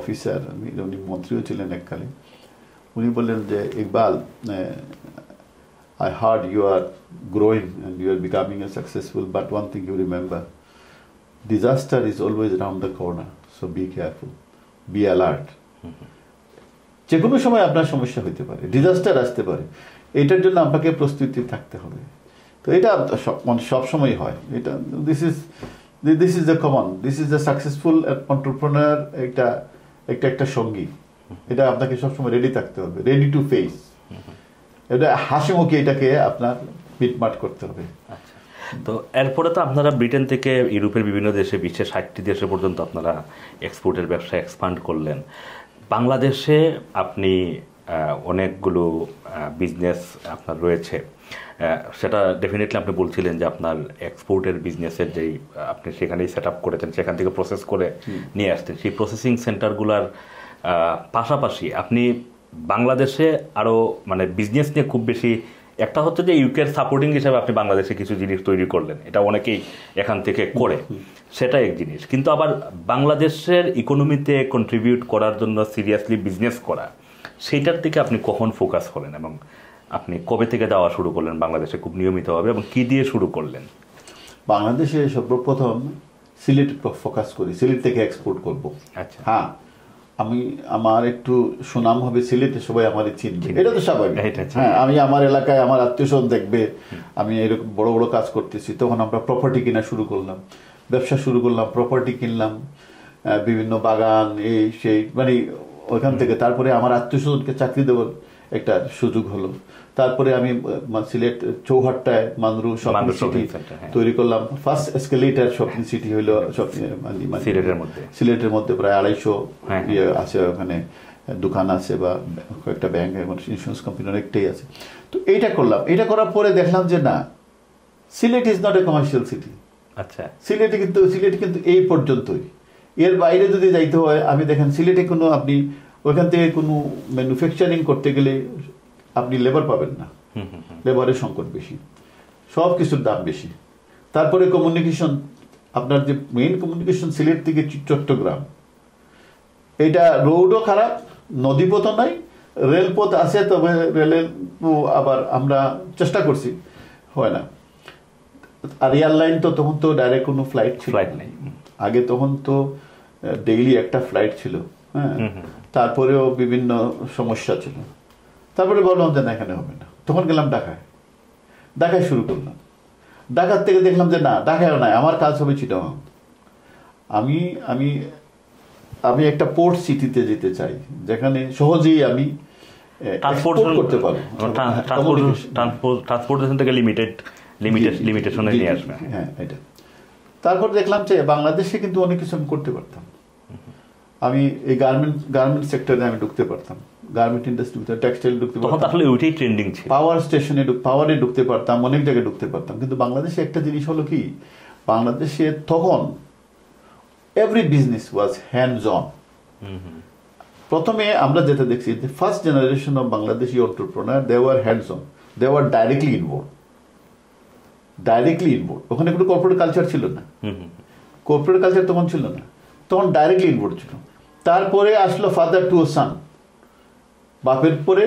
অফিসার উনি মন্ত্রীও ছিলেন এককালে উনি বললেন যে Iqbal I heard you are growing and you are becoming a successful but one thing you remember disaster is always round the corner so be careful be alert যে কোনো সময় আপনার সমস্যা হইতে পারে ডিজাস্টার আসতে পারে এটার জন্য আপনাকে প্রস্তুতি থাকতে হবে তো এটা সব মানে সময় হয় এটা this is this is the common this is the successful entrepreneur একটা একটা একটা সঙ্গী এটা আপনাকে সবসময় রেডি থাকতে হবে রেডি টু ফেস এটা হাসি মুখে এটাকে আপনার মিটমাট করতে হবে আচ্ছা। তো এরপরে তো আপনারা ব্রিটেন থেকে ইউরোপের বিভিন্ন দেশে বিশ্বের ষাটটি দেশে পর্যন্ত আপনারা এক্সপোর্টের ব্যবসা এক্সপান্ড করলেন বাংলাদেশে আপনি অনেকগুলো বিজনেস আপনার রয়েছে সেটা ডেফিনেটলি আপনি বলছিলেন যে আপনার এক্সপোর্টের বিজনেসের যেই আপনি সেখানেই সেট আপ করেছেন সেখান থেকে প্রসেস করে নিয়ে আসতেন সেই প্রসেসিং সেন্টারগুলার পাশাপাশি আপনি বাংলাদেশে আরও মানে বিজনেস নিয়ে খুব বেশি একটা হচ্ছে যে ইউকের সাপোর্টিং হিসাবে আপনি বাংলাদেশে কিছু জিনিস তৈরি করলেন এটা অনেকেই এখান থেকে করে সেটা এক জিনিস কিন্তু আবার বাংলাদেশের ইকোনমিতে কন্ট্রিবিউট করার জন্য সিরিয়াসলি বিজনেস করা সেইটার দিকে আপনি কখন ফোকাস করেন এবং আপনি কবে থেকে দেওয়া শুরু করলেন বাংলাদেশে খুব নিয়মিতভাবে এবং কী দিয়ে শুরু করলেন বাংলাদেশে সর্বপ্রথম সিলেট ফোকাস করি সিলেট থেকে এক্সপোর্ট করব আচ্ছা হ্যাঁ আমি আমার একটু সুনাম হবে সিলেটে সবাই আমার চিনবে এটা তো স্বাভাবিক হ্যাঁ আমি আমার এলাকায় আমার আত্মীয় স্বজন দেখবে আমি এরকম বড় বড় কাজ করতেছি তখন আমরা প্রপার্টি কেনা শুরু করলাম ব্যবসা শুরু করলাম প্রপার্টি কিনলাম বিভিন্ন বাগান এই সেই মানে ওইখান থেকে তারপরে আমার আত্মীয় স্বজনকে চাকরি দেওয়ার একটা সুযোগ হলো তারপরে আমি সিলেট চৌহাট্টায় মানরু শপিং সিটি তৈরি করলাম ফার্স্ট এসকেলেটার শপিং সিটি হইলো সিলেটের মধ্যে সিলেটের মধ্যে প্রায় আড়াইশো হ্যাঁ, হ্যাঁ। ইয়ে আছে ওখানে দোকান আছে বা কয়েকটা ব্যাংক ইন্স্যুরেন্স কোম্পানি অনেকটাই আছে তো এইটা করলাম এটা করার পরে দেখলাম যে না Sylhet is not a commercial city আচ্ছা সিলেটে কিন্তু সিলেট কিন্তু এই পর্যন্তই এর বাইরে যদি যাইতে হয় আমি দেখেন সিলেটে কোনো আপনি ওইখান থেকে কোনো ম্যানুফ্যাকচারিং করতে গেলে আপনি লেবার পাবেন না লেবারের সংকট বেশি সব কিছুর দাম বেশি তারপরে কমিউনিকেশন আপনার যে মেইন কমিউনিকেশন সিলেট থেকে চট্টগ্রাম এটা রোডও খারাপ নদীপথও নাই রেলপথ আছে তবে রেলের আবার আমরা চেষ্টা করছি হয় না আর এয়ারলাইন তো তখন তো ডাইরেক্ট কোনো ফ্লাইট ছিল নেই আগে তখন তো ডেইলি একটা ফ্লাইট ছিল হ্যাঁ তারপরেও বিভিন্ন সমস্যা ছিল তারপরে বললাম যে না এখানে হবে না তখন গেলাম ঢাকায় ঢাকায় শুরু করলাম ঢাকার থেকে দেখলাম যে না ঢাকায় নাই আমার কাজ হবে চিটাগাং আমি আমি আমি একটা পোর্ট সিটিতে যেতে চাই যেখানে সহজেই আমি করতে ট্রান্সপোর্টেশন থেকে লিমিটেড লিমিটেড লিমিটেশনে নিয়ে আসবে হ্যাঁ এটা তারপর দেখলাম যে বাংলাদেশে কিন্তু অনেক কিছু আমি করতে পারতাম আমি এই গার্মেন্ট গার্মেন্টস সেক্টরে আমি ঢুকতে পারতাম গার্মেন্ট ইন্ডাস্ট্রিতে টেক্সটাইল ঢুকতে পারতাম তাহলে ওইটাই ট্রেন্ডিং ছিল পাওয়ার স্টেশনে পাওয়ারে ঢুকতে পারতাম অনেক জায়গায় ঢুকতে পারতাম কিন্তু বাংলাদেশে একটা জিনিস হলো কি বাংলাদেশে তখন every business was hands on প্রথমে আমরা যেটা দেখছি যে first generation of Bangladeshi entrepreneur they were hands on they were directly involve directly involve ওখানে কোনো কর্পোরেট কালচার ছিল না কর্পোরেট কালচার তখন ছিল না তখন ডাইরেক্টলি ইনভলভ ছিল তারপরে আসলো ফাদার টু সান বাপের পরে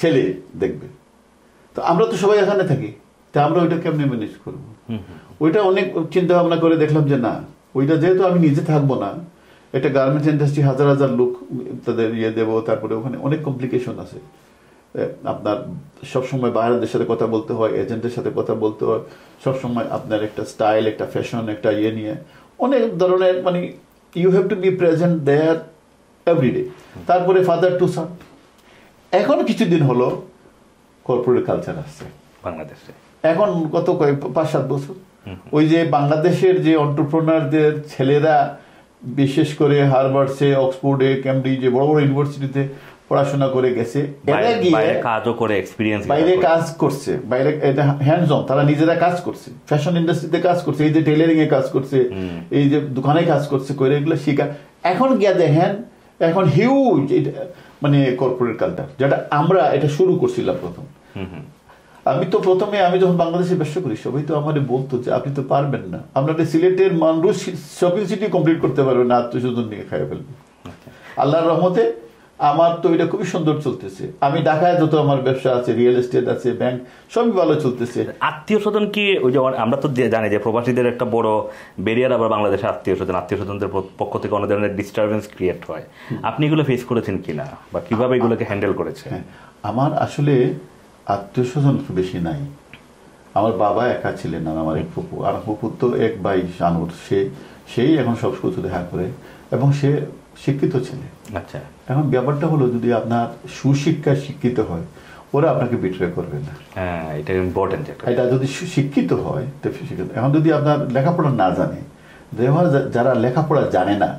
ছেলে দেখবে তো আমরা তো সবাই এখানে থাকি তা আমরা ওইটা কেমনি ম্যানেজ করবো ওইটা অনেক চিন্তা ভাবনা করে দেখলাম যে না ওইটা যেহেতু আমি নিজে থাকবো না একটা গার্মেন্টস ইন্ডাস্ট্রি হাজার হাজার লোক তাদের ইয়ে দেবো তারপরে ওখানে অনেক কমপ্লিকেশন আছে আপনার সবসময় বাইরের সাথে কথা বলতে হয় এজেন্টের সাথে কথা বলতে হয় সবসময় আপনার একটা স্টাইল একটা ফ্যাশন একটা ইয়ে নিয়ে অনেক ধরনের মানে you have to be present there everyday তারপরে ফাদার টু সান এখন কিছুদিন হলো কর্পোরেট কালচার আসছে বাংলাদেশে এখন গত কয়েক পাঁচ সাত বছর ওই যে বাংলাদেশের যে অন্টারপ্রনারদের ছেলেরা বিশেষ করে হারভার্ডসে অক্সফোর্ডে ক্যামব্রিজে বড় বড় ইউনিভার্সিটিতে পড়াশোনা করে গেছে বাইরে কাজও করে এক্সপিরিয়েন্স বাইরে কাজ করছে বাইরে এটা হ্যান্ডস অন তারা নিজেরা কাজ করছে ফ্যাশন ইন্ডাস্ট্রিতে কাজ করছে এই যে টেলারিং এ কাজ করছে এই যে দোকানে কাজ করছে করে এগুলো শিখা এখন গিয়া দেখেন এখন হিউজ মানে কর্পোরেট কালচার যেটা আমরা এটা শুরু করছিলাম প্রথম আমি তো প্রথমে আমি যখন বাংলাদেশে ব্যবসা করি সবাই তো আমার বলতো যে আপনি তো পারবেন না আপনার সিলেটের মানুষ শপিং সিটি কমপ্লিট করতে পারবেন না আত্মীয় নিয়ে খাইয়ে ফেলবেন আচ্ছা। আল্লাহর রহমতে আমার তো এটা খুবই সুন্দর চলতেছে আমি ঢাকায় যত আমার ব্যবসা আছে রিয়েল এস্টেট আছে ব্যাংক সবই ভালো চলতেছে আত্মীয় স্বজন কি ওই যে আমরা তো জানি যে প্রবাসীদের একটা বড় ব্যারিয়ার আবার বাংলাদেশে আত্মীয় স্বজন আত্মীয় স্বজনদের পক্ষ থেকে অনেক ধরনের ডিস্টারবেন্স ক্রিয়েট হয় আপনি এগুলো ফেস করেছেন কিনা বা কিভাবে এগুলোকে হ্যান্ডেল করেছে হ্যাঁ, আমার আসলে আত্মীয় স্বজন বেশি নাই আমার বাবা একা ছিলেন আর আমার এক ফুপু আর ফুপুর তো এক বাই শানুর সে সেই এখন সব কিছু দেখা করে এবং সে শিক্ষিত ছিলেন আচ্ছা এখন ব্যাপারটা হলো যদি আপনার সুশিক্ষায় শিক্ষিত হয় ওরা আপনাকে বিট্রে করবে না হ্যাঁ এটা ইম্পর্টেন্ট এটা যদি শিক্ষিত হয় তো শিক্ষিত এখন যদি আপনার লেখাপড়া না জানে যারা লেখাপড়া জানে না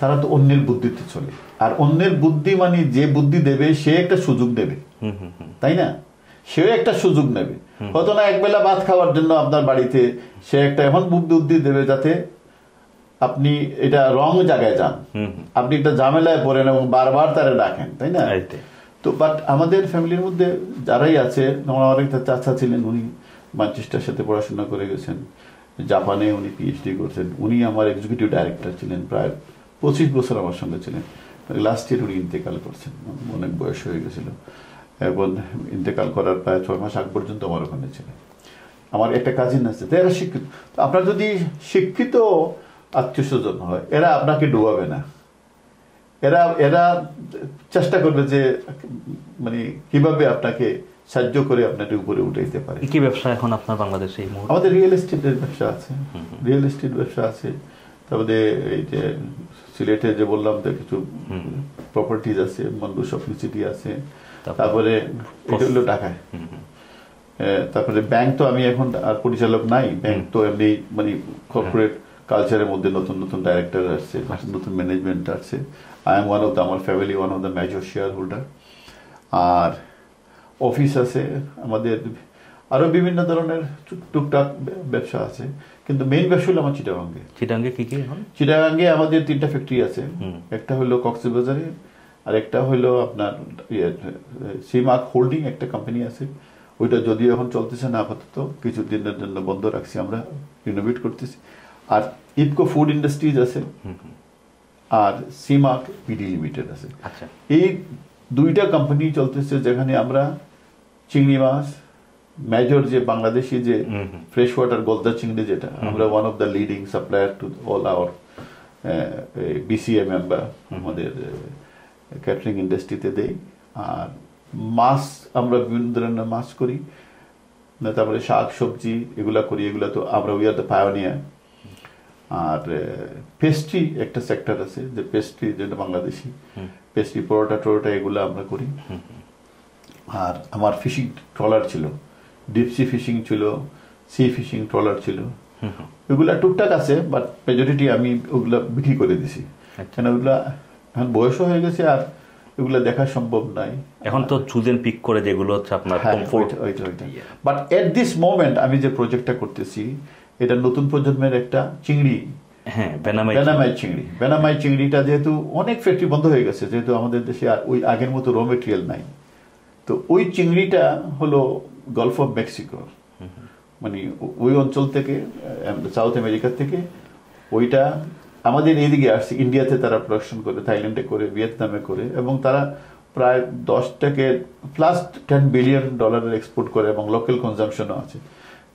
তারা তো অন্যের বুদ্ধিতে চলে আর অন্যের বুদ্ধি মানে যে বুদ্ধি দেবে সে একটা সুযোগ দেবে তাই না সেও একটা সুযোগ নেবে হয়তো না একবেলা ভাত খাওয়ার জন্য আপনার বাড়িতে সে একটা এমন বুদ্ধি দেবে যাতে আপনি এটা রং জায়গায় যান আপনি একটা ঝামেলায় পড়েন এবং বারবার তারা ডাকেন তাই না তো বাট আমাদের ফ্যামিলির মধ্যে যারাই আছে আমার অনেক চাচা ছিলেন উনি ম্যানচেস্টার সাথে পড়াশোনা করে গেছেন জাপানে উনি পিএইচডি করছেন উনি আমার এক্সিকিউটিভ ডাইরেক্টর ছিলেন প্রায় পঁচিশ বছর আমার সঙ্গে ছিলেন লাস্ট ইয়ার উনি ইন্তেকাল করছেন অনেক বয়স হয়ে গেছিল এবং ইন্তেকাল করার প্রায় ছয় মাস আগ পর্যন্ত আমার ওখানে ছিলেন আমার একটা কাজিন আছে তারা শিক্ষিত আপনার যদি শিক্ষিত আত্মীয় স্বজন হয় এরা আপনাকে ডুবাবে না এরা এরা চেষ্টা করবে যে মানে কিভাবে আপনাকে সাহায্য করে আপনাকে উপরে উঠাইতে পারে কি ব্যবসা এখন আপনার বাংলাদেশে আমাদের রিয়েল এস্টেটের ব্যবসা আছে রিয়েল এস্টেট ব্যবসা আছে তারপরে এই যে সিলেটে যে বললাম যে কিছু প্রপার্টিজ আছে মন্ডু শপিং সিটি আছে তারপরে এটা হলো ঢাকায় তারপরে ব্যাংক তো আমি এখন আর পরিচালক নাই ব্যাংক তো এমনি মানে কর্পোরেট কালচারের মধ্যে নতুন নতুন ডাইরেক্টর আসছে নতুন নতুন ম্যানেজমেন্ট আসছে I am one of the আমার family one of the major shareholder আর অফিস আছে আমাদের আরও বিভিন্ন ধরনের টুকটাক ব্যবসা আছে কিন্তু মেইন ব্যবসা হলো আমার চিটাগাঙ্গে চিটাঙ্গে কী কী চিটাগাঙ্গে আমাদের তিনটা ফ্যাক্টরি আছে একটা হলো কক্সবাজারে আর একটা হলো আপনার ইয়ে সিমার্ক হোল্ডিং একটা কোম্পানি আছে ওইটা যদিও এখন চলতেছে না আপাতত কিছু দিনের জন্য বন্ধ রাখছি আমরা ইনোভেট করতেছি আর ইপকো ফুড ইন্ডাস্ট্রিজ আছে আর সীমা পিডি লিমিটেড আছে আচ্ছা। এই দুইটা কোম্পানি চলতেছে যেখানে আমরা চিংড়ি মাছ মেজর যে বাংলাদেশি যে ফ্রেশ ওয়াটার গোলদা চিংড়ি যেটা আমরা one of the leading supplier to all our BCA member আমাদের ক্যাটারিং ইন্ডাস্ট্রিতে দেই আর মাছ আমরা বিভিন্ন ধরনের মাছ করি তারপরে শাক সবজি এগুলা করি এগুলা তো আমরা উই আর দ্য পায়োনিয়ার আর পেস্ট্রি একটা সেক্টর আছে যে পেস্ট্রি যেটা বাংলাদেশি পেস্ট্রি পরোটা টরোটা এগুলো আমরা করি আর আমার ফিশিং ট্রলার ছিল ডিপসি ফিশিং ছিল সি ফিশিং ট্রলার ছিল ওইগুলো টুকটাক আছে বাট মেজরিটি আমি ওগুলো বিক্রি করে দিছি আচ্ছা। কেন ওগুলা এখন বয়স হয়ে গেছে আর এগুলো দেখা সম্ভব নাই এখন তো চুজেন পিক করে যেগুলো হচ্ছে আপনার comfort but at this moment আমি যে প্রজেক্টটা করতেছি এটা নতুন প্রজন্মের একটা চিংড়ি হ্যাঁ বেনামাই চিংড়ি বেনামাই চিংড়িটা যেহেতু অনেক ফ্যাক্টরি বন্ধ হয়ে গেছে যেহেতু আমাদের দেশে আর ওই আগের মতো র মেটেরিয়াল নাই তো ওই চিংড়িটা হলো গলফ অফ মেক্সিকো মানে ওই অঞ্চল থেকে সাউথ আমেরিকা থেকে ওইটা আমাদের এইদিকে আসছে ইন্ডিয়াতে তারা প্রোডাকশন করে থাইল্যান্ডে করে ভিয়েতনামে করে এবং তারা প্রায় দশ থেকে প্লাস টেন বিলিয়ন ডলারের এক্সপোর্ট করে এবং লোকাল কনজামশনও আছে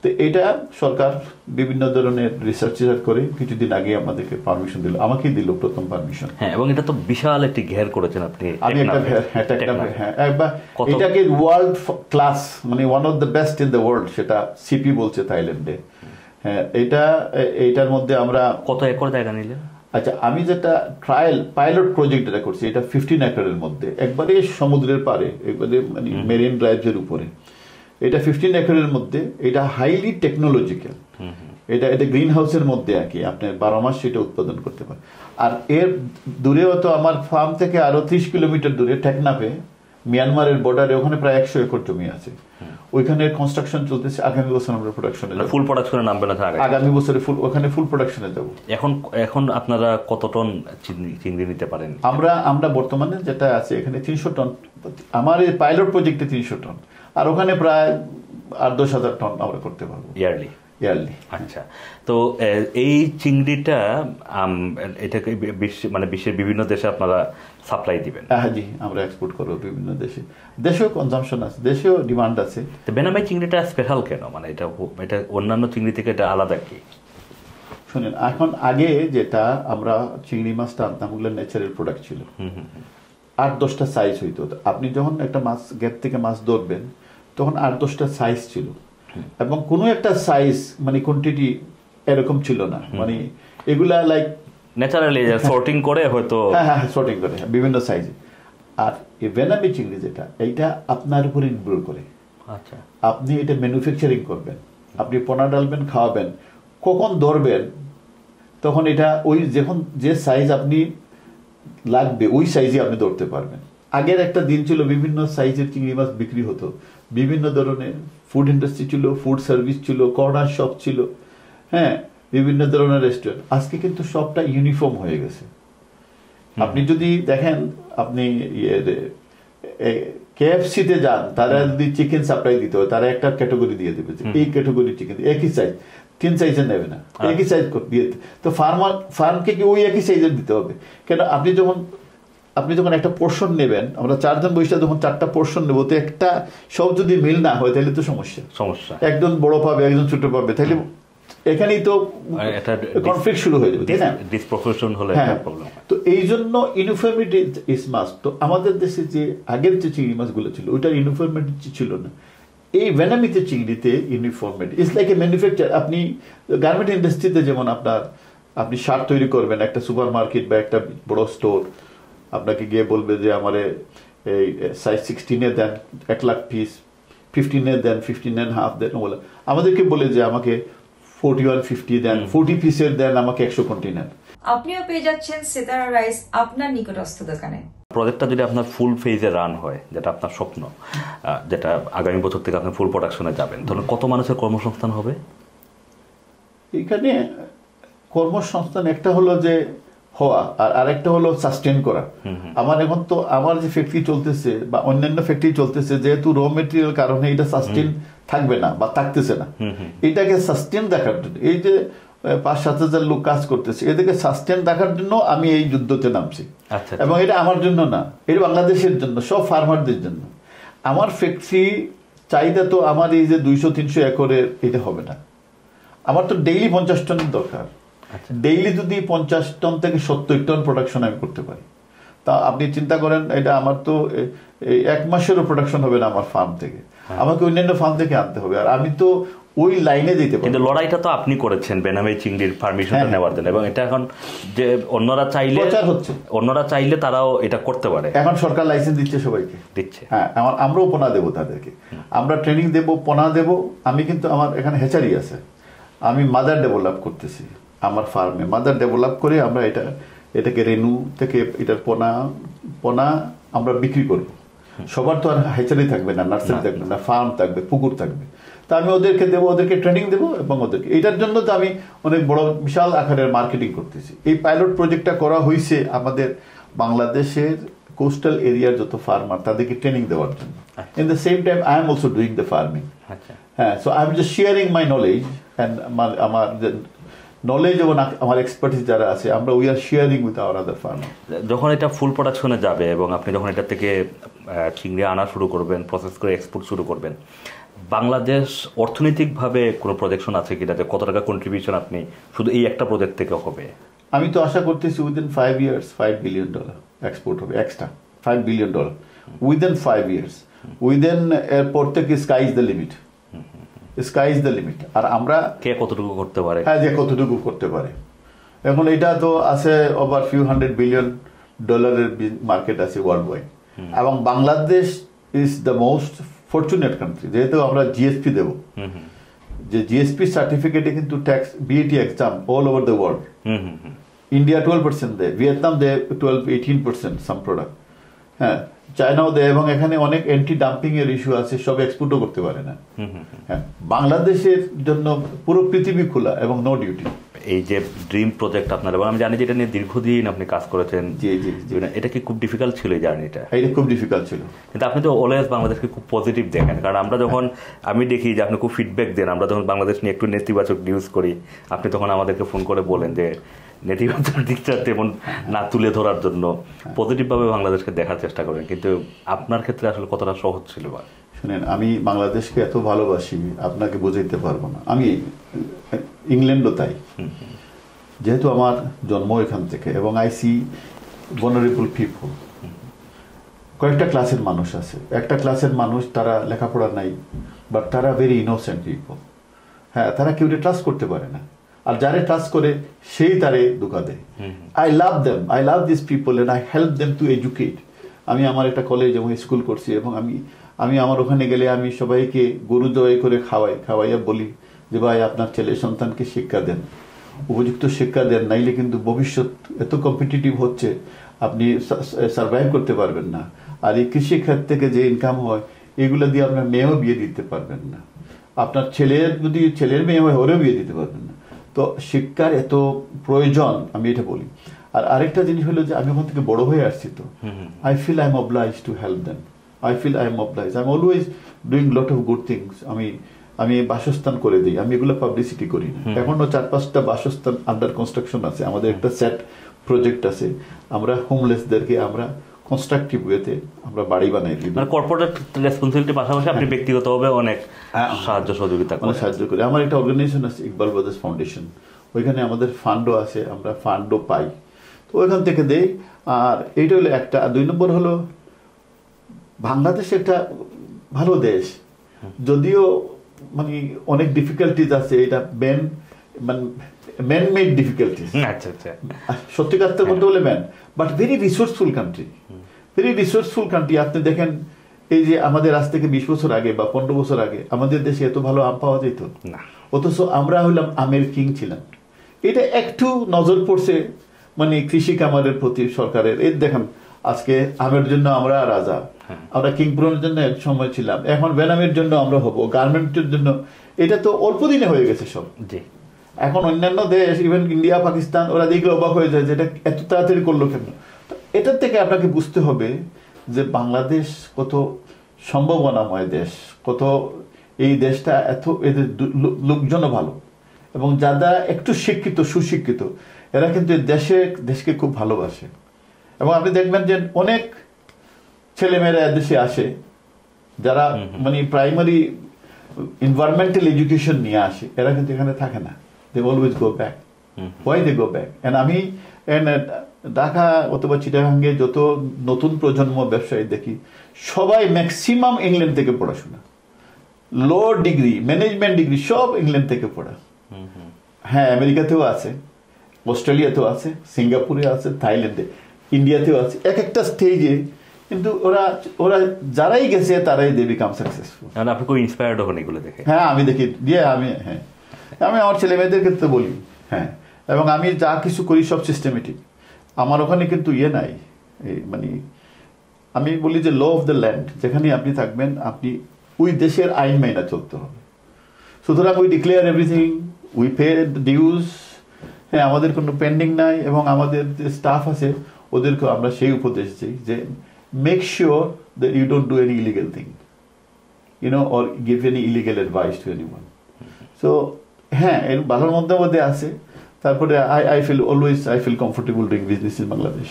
তো এটা সরকার বিভিন্ন ধরনের রিসার্চ রিসার্চ করে কিছুদিন আগে আমাদেরকে পারমিশন দিল আমাকে দিল প্রথম পারমিশন হ্যাঁ এবং এটা তো বিশাল একটি ঘের করেছেন আপনি আমি একটা ঘের একটা হ্যাঁ, হ্যাঁ, হ্যাঁ একবার এটাকে ওয়ার্ল্ড ক্লাস মানে one of the best in the world সেটা সিপি বলছে থাইল্যান্ডে হ্যাঁ এটা এইটার মধ্যে আমরা কত একর জায়গা নিলেন আচ্ছা আমি যেটা ট্রায়াল পাইলট প্রজেক্ট যেটা করছি এটা ফিফটিন একরের মধ্যে একবারে সমুদ্রের পারে একবারে মানে মেরিন ড্রাইভের উপরে এটা ফিফটিন একরের মধ্যে এটা হাইলি টেকনোলজিক্যাল এটা এটা গ্রিন হাউসের মধ্যে আর কি আপনি বারো মাস সেটা উৎপাদন করতে পারেন আর এর দূরেও তো আমার ফার্ম থেকে আরও ত্রিশ কিলোমিটার দূরে টেকনাফে মিয়ানমারের বর্ডারে ওখানে প্রায় একশো একর জমি আছে ওইখানে কনস্ট্রাকশন চলতেছে আগামী বছর আমরা প্রোডাকশনে ফুল প্রোডাকশনে নামবে না আগামী বছরে ফুল ওখানে ফুল প্রোডাকশনে যাব এখন এখন আপনারা কত টন চিংড়ি নিতে পারেন আমরা আমরা বর্তমানে যেটা আছে এখানে তিনশো টন আমার এই পাইলট প্রজেক্টে তিনশো টন আর ওখানে প্রায় আট দশ হাজার টন আমরা করতে পারবো ইয়ারলি ইয়ারলি আচ্ছা তো এই চিংড়িটা এটাকে বিশ্ব মানে বিশ্বের বিভিন্ন দেশে আপনারা সাপ্লাই দিবেন হ্যাঁ জি আমরা এক্সপোর্ট করবো বিভিন্ন দেশে দেশেও কনজামশন আছে দেশেও ডিমান্ড আছে তো বেনামাই চিংড়িটা স্পেশাল কেন মানে এটা এটা অন্যান্য চিংড়ি থেকে এটা আলাদা কি শুনেন এখন আগে যেটা আমরা চিংড়ি মাছটা আনতাম ওগুলো ন্যাচারাল প্রোডাক্ট ছিল আট দশটা সাইজ হইতো আপনি যখন একটা মাছ গ্যাপ থেকে মাছ ধরবেন তখন আট দশটা সাইজ ছিল এবং কোনো একটা সাইজ মানে কোয়ান্টিটি এরকম ছিল না মানে এগুলা লাইক ন্যাচারালি সর্টিং করে হয়তো (laughs) হ্যাঁ হ্যাঁ সর্টিং করে হ্যাঁ, বিভিন্ন সাইজ আর এই ভেনামি চিংড়ি যেটা এইটা আপনার উপর নির্ভর করে আচ্ছা আপনি এটা ম্যানুফ্যাকচারিং করবেন আপনি পোনা ডালবেন খাওয়াবেন কখন ধরবেন তখন এটা ওই যখন যে সাইজ আপনি লাগবে ওই সাইজে আপনি ধরতে পারবেন আগের একটা দিন ছিল বিভিন্ন সাইজের চিংড়ি মাছ বিক্রি হতো বিভিন্ন ধরনের ফুড ইন্ডাস্ট্রি ছিল ফুড সার্ভিস ছিল কর্নার শপ ছিল হ্যাঁ বিভিন্ন ধরনের রেস্টুরেন্ট আজকে কিন্তু সবটা ইউনিফর্ম হয়ে গেছে আপনি যদি দেখেন আপনি কেএফসিতে ইয়ে, যান তারা যদি চিকেন সাপ্লাই দিতে হয় তারা একটা ক্যাটাগরি দিয়ে দেবে এই ক্যাটাগরি চিকেন একই সাইজ তিন সাইজের নেবে না আচ্ছা। একই সাইজ দিয়ে তো ফার্মার ফার্মকে কি ওই একই সাইজের দিতে হবে কেন আপনি যখন আপনি যখন একটা পোর্শন নেবেন আমরা চারজন বইসটা যখন চারটা পোর্শন নেবো তো একটা সব যদি মিল না হয় তাহলে তো সমস্যা সমস্যা একজন বড় পাবে একজন ছোট পাবে তাহলে এখানেই তো কনফ্লিক্ট শুরু হয়ে যাবে তাই না হলে হ্যাঁ তো এই জন্য ইউনিফর্মিটি ইস মাস তো আমাদের দেশে যে আগের যে চিংড়ি মাছগুলো ছিল ওইটার ইউনিফর্মিটি ছিল না এই ভেনামিতে চিংড়িতে uniformed it's like a manufacture আপনি গার্মেন্ট ইন্ডাস্ট্রিতে যেমন আপনার আপনি শার্ট তৈরি করবেন একটা সুপার মার্কেট বা একটা বড় স্টোর আপনাকে গিয়ে বলবে যে আমার এই সাইজ সিক্সটিনে দেন এক লাখ পিস ফিফটিনে দেন ফিফটিন অ্যান্ড হাফ দেন বলে আমাদেরকে বলে যে আমাকে ফোরটি ওয়ান ফিফটি দেন ফোরটি পিসের দেন আমাকে একশো কন্টিনেন্ট আপনিও পেয়ে যাচ্ছেন সেতারা রাইস আপনার নিকটস্থ দোকানে প্রজেক্টটা যদি আপনার ফুল ফেজে রান হয় যেটা আপনার স্বপ্ন যেটা আগামী বছর থেকে আপনি ফুল প্রোডাকশনে যাবেন ধরুন কত মানুষের কর্মসংস্থান হবে এখানে কর্মসংস্থান একটা হলো যে হওয়া আর আরেকটা হলো সাস্টেন করা আমার এখন তো আমার যে ফ্যাক্টরি চলতেছে বা অন্যান্য ফ্যাক্টরি চলতেছে যেহেতু র মেটেরিয়াল কারণে এটা সাস্টেন থাকবে না বা থাকতেছে না এটাকে সাস্টেন দেখার জন্য এই যে পাঁচ সাত হাজার লোক কাজ করতেছে এদেরকে সাস্টেন রাখার জন্য আমি এই যুদ্ধতে নামছি আচ্ছা, আচ্ছা। এবং এটা আমার জন্য না এটা বাংলাদেশের জন্য সব ফার্মারদের জন্য আমার ফ্যাক্টরি চাহিদা তো আমার এই যে দুইশো তিনশো একরের এটা হবে না আমার তো ডেইলি পঞ্চাশ টনের দরকার ডেইলি আচ্ছা। যদি পঞ্চাশ টন থেকে সত্তর টন প্রোডাকশন আমি করতে পারি তা আপনি চিন্তা করেন এটা আমার তো এক মাসেরও প্রোডাকশন হবে না আমার ফার্ম থেকে হ্যাঁ। আমাকে অন্যান্য ফার্ম থেকে আনতে হবে আর আমি তো ওই লাইনে দিতে কিন্তু লড়াইটা তো আপনি করেছেন বেনামে চিংড়ির পারমিশনটা হ্যাঁ। নেওয়ার জন্য এবং এটা এখন যে অন্যরা চাইলে প্রচার হচ্ছে অন্যরা চাইলে তারাও এটা করতে পারে এখন সরকার লাইসেন্স দিচ্ছে সবাইকে দিচ্ছে হ্যাঁ আমরাও পোনা দেবো তাদেরকে আমরা ট্রেনিং দেব পোনা দেব আমি কিন্তু আমার এখানে হেচারি আছে আমি মাদার ডেভেলপ করতেছি আমার ফার্মে মাদার ডেভেলপ করে আমরা এটা এটাকে রেনু থেকে এটার পোনা পোনা আমরা বিক্রি করব সবার তো আর হেচারি থাকবে না নার্সারি থাকবে না ফার্ম থাকবে পুকুর থাকবে তা আমি ওদেরকে দেবো ওদেরকে ট্রেনিং দেবো এবং ওদেরকে এটার জন্য তো আমি অনেক বড় বিশাল আকারের মার্কেটিং করতেছি এই পাইলট প্রজেক্টটা করা হয়েছে আমাদের বাংলাদেশের কোস্টাল এরিয়ার যত ফার্মার তাদেরকে ট্রেনিং দেওয়ার জন্য in the same time I am also doing the farming হ্যাঁ so I am just sharing my knowledge and আমার আমার নলেজ এবং আমার এক্সপার্টিস যারা আছে আমরা we are sharing with our other farm যখন এটা ফুল প্রোডাকশনে যাবে এবং আপনি যখন এটা থেকে চিংড়ি আনা শুরু করবেন প্রসেস করে এক্সপোর্ট শুরু করবেন বাংলাদেশ অর্থনৈতিকভাবে কোনো প্রজেকশন আছে কি যাতে কত টাকা কন্ট্রিবিউশন আপনি শুধু এই একটা প্রজেক্ট থেকে হবে আমি তো আশা করতেছি within five years five billion dollar export হবে extra five billion dollar within five years within এরপর থেকে sky is the limit sky is the limit আর আমরা কে কতটুকু করতে পারে হ্যাঁ যে কতটুকু করতে পারে এখন এটা তো আছে ওভার ফিউ হান্ড্রেড বিলিয়ন ডলারের মার্কেট আছে ওয়ার্ল্ড ওয়াইড এবং Bangladesh is the most fortunate country যেহেতু আমরা জিএসপি দেব যে জিএসপি সার্টিফিকেটে কিন্তু tax VAT exempt all over the world India twelve percent দেয় ভিয়েতনাম দেয় twelve eighteen percent some product হ্যাঁ চায়নাও দেয় এবং এখানে অনেক অ্যান্টি ডাম্পিং এর ইস্যু আছে সব এক্সপোর্টও করতে পারে না হ্যাঁ বাংলাদেশের জন্য পুরো পৃথিবী খোলা এবং নো ডিউটি এই যে ড্রিম প্রজেক্ট আপনার এবং আমি জানি যে এটা নিয়ে দীর্ঘদিন আপনি কাজ করেছেন এটা কি খুব ডিফিকাল্ট ছিল এই জার্নিটা এটা খুব ডিফিকাল্ট ছিল কিন্তু আপনি তো অলওয়েজ বাংলাদেশকে খুব পজিটিভ দেখেন কারণ আমরা যখন আমি দেখি যে আপনি খুব ফিডব্যাক দেন আমরা যখন বাংলাদেশ নিয়ে একটু নেতিবাচক নিউজ করি আপনি তখন আমাদেরকে ফোন করে বলেন যে নেতিবাচক (laughs) দিকটা তেমন না তুলে ধরার জন্য পজিটিভভাবে বাংলাদেশকে দেখার চেষ্টা করেন কিন্তু আপনার ক্ষেত্রে আসলে কতটা সহজ ছিল বা শুনেন আমি বাংলাদেশকে এত ভালোবাসি আপনাকে বোঝাইতে পারবো না আমি ইংল্যান্ডও তাই যেহেতু আমার জন্ম এখান থেকে এবং আই সি বনারেবল পিপল কয়েকটা ক্লাসের মানুষ আছে একটা ক্লাসের মানুষ তারা লেখাপড়া নাই বাট তারা ভেরি ইনোসেন্ট পিপল হ্যাঁ তারা কেউ ট্রাস্ট করতে পারে না আর যারে ট্রাস্ট করে সেই তারে ধোকা দেয় I love them I love this people and I help them to educate আমি আমার একটা কলেজ এবং স্কুল করছি এবং আমি আমি আমার ওখানে গেলে আমি সবাইকে গরু জবাই করে খাওয়াই খাওয়াইয়া বলি যে ভাই আপনার ছেলে সন্তানকে শিক্ষা দেন উপযুক্ত শিক্ষা দেন নাইলে কিন্তু ভবিষ্যৎ এত কম্পিটিটিভ হচ্ছে আপনি সার্ভাইভ করতে পারবেন না আর এই কৃষিক্ষেত্র থেকে যে ইনকাম হয় এগুলো দিয়ে আপনার মেয়েও বিয়ে দিতে পারবেন না আপনার ছেলের যদি ছেলের মেয়ে হয় ওরেও বিয়ে দিতে পারবেন না তো শিক্ষার এত প্রয়োজন আমি এটা বলি আর আরেকটা জিনিস হলো যে আমি ওখান থেকে বড় হয়ে আসছি তো I feel I am obliged to help then I feel I am obliged I am always doing lot of good things আমি আমি বাসস্থান করে দিই আমি এগুলো পাবলিসিটি করি না এখনো চার পাঁচটা বাসস্থান আন্ডার কনস্ট্রাকশন আছে আমাদের একটা সেট প্রজেক্ট আছে আমরা হোমলেসদেরকে আমরা কনস্ট্রাকটিভ ওয়েতে আমরা বাড়ি বানাই দিই মানে কর্পোরেট রেসপন্সিবিলিটি পাশাপাশি আপনি হ্যাঁ। ব্যক্তিগতভাবে অনেক হ্যাঁ। সাহায্য সহযোগিতা করেন সাহায্য করি আমার একটা অর্গানাইজেশন আছে ইকবাল ব্রাদার্স ফাউন্ডেশন ওইখানে আমাদের ফান্ডও আছে আমরা ফান্ডও পাই তো ওইখান থেকে দেই আর এইটা হলো একটা দুই নম্বর হলো বাংলাদেশ একটা ভালো দেশ যদিও মানে অনেক ডিফিকাল্টিজ আছে এটা ব্যান মানে ম্যান মেড ডিফিকাল্টিজ আচ্ছা, আচ্ছা। বলতে বলে man but very resourceful country very resourceful country আপনি দেখেন এই যে আমাদের আজ থেকে বিশ বছর আগে বা পনেরো বছর আগে আমাদের দেশে এত ভালো আম পাওয়া যেত অথচ আমরা হলাম আমের কিং ছিলাম এটা একটু নজর পড়ছে মানে কৃষি কামারের প্রতি সরকারের এর দেখেন আজকে আমের জন্য আমরা রাজা হ্যাঁ। আমরা কিংপুরনের জন্য এক সময় ছিলাম এখন বেনামের জন্য আমরা হব গার্মেন্টের জন্য এটা তো অল্প দিনে হয়ে গেছে সব জি এখন অন্যান্য দেশ ইভেন ইন্ডিয়া পাকিস্তান ওরা দেখলে অবাক হয়ে যায় যে এটা এত তাড়াতাড়ি করলো কেন এটার থেকে আপনাকে বুঝতে হবে যে বাংলাদেশ কত সম্ভাবনাময় দেশ কত এই দেশটা এত এদের লোকজনও ভালো এবং যারা একটু শিক্ষিত সুশিক্ষিত এরা কিন্তু দেশে দেশকে খুব ভালোবাসে এবং আপনি দেখবেন যে অনেক ছেলেমেয়েরা দেশে আসে যারা মানে প্রাইমারি এনভায়রনমেন্টাল এডুকেশন নিয়ে আসে এরা কিন্তু এখানে থাকে না they always go back why they go back and আমি uh, ঢাকা অথবা চিটাগাঙ্গে যত নতুন প্রজন্ম ব্যবসায়ী দেখি সবাই ম্যাক্সিমাম ইংল্যান্ড থেকে পড়াশোনা লো ডিগ্রি ম্যানেজমেন্ট ডিগ্রি সব ইংল্যান্ড থেকে পড়া হ্যাঁ আমেরিকাতেও আছে অস্ট্রেলিয়াতেও আছে সিঙ্গাপুরে আছে থাইল্যান্ডে ইন্ডিয়াতেও আছে এক একটা স্টেজে কিন্তু ওরা ওরা যারাই গেছে তারাই দেবি কাম সাকসেসফুল মানে আপনি খুব ইন্সপায়ার্ড হন এগুলো দেখে হ্যাঁ আমি দেখি দিয়ে আমি হ্যাঁ আমি আমার ছেলে মেয়েদের ক্ষেত্রে বলি হ্যাঁ এবং আমি যা কিছু করি সব সিস্টেমেটিক আমার ওখানে কিন্তু ইয়ে নাই এই মানে আমি বলি যে ল অফ দ্য ল্যান্ড যেখানে আপনি থাকবেন আপনি ওই দেশের আইন মাইনা চলতে হবে সুতরাং we declare everything we pay dues হ্যাঁ আমাদের কোনো পেন্ডিং নাই এবং আমাদের যে স্টাফ আছে ওদেরকে আমরা সেই উপদেশ দিই যে make sure that you don't do any illegal thing you know or give any illegal advice to anyone so হ্যাঁ এর ভালোর মধ্যে মধ্যে আছে তারপরে I I feel always I feel comfortable doing business in Bangladesh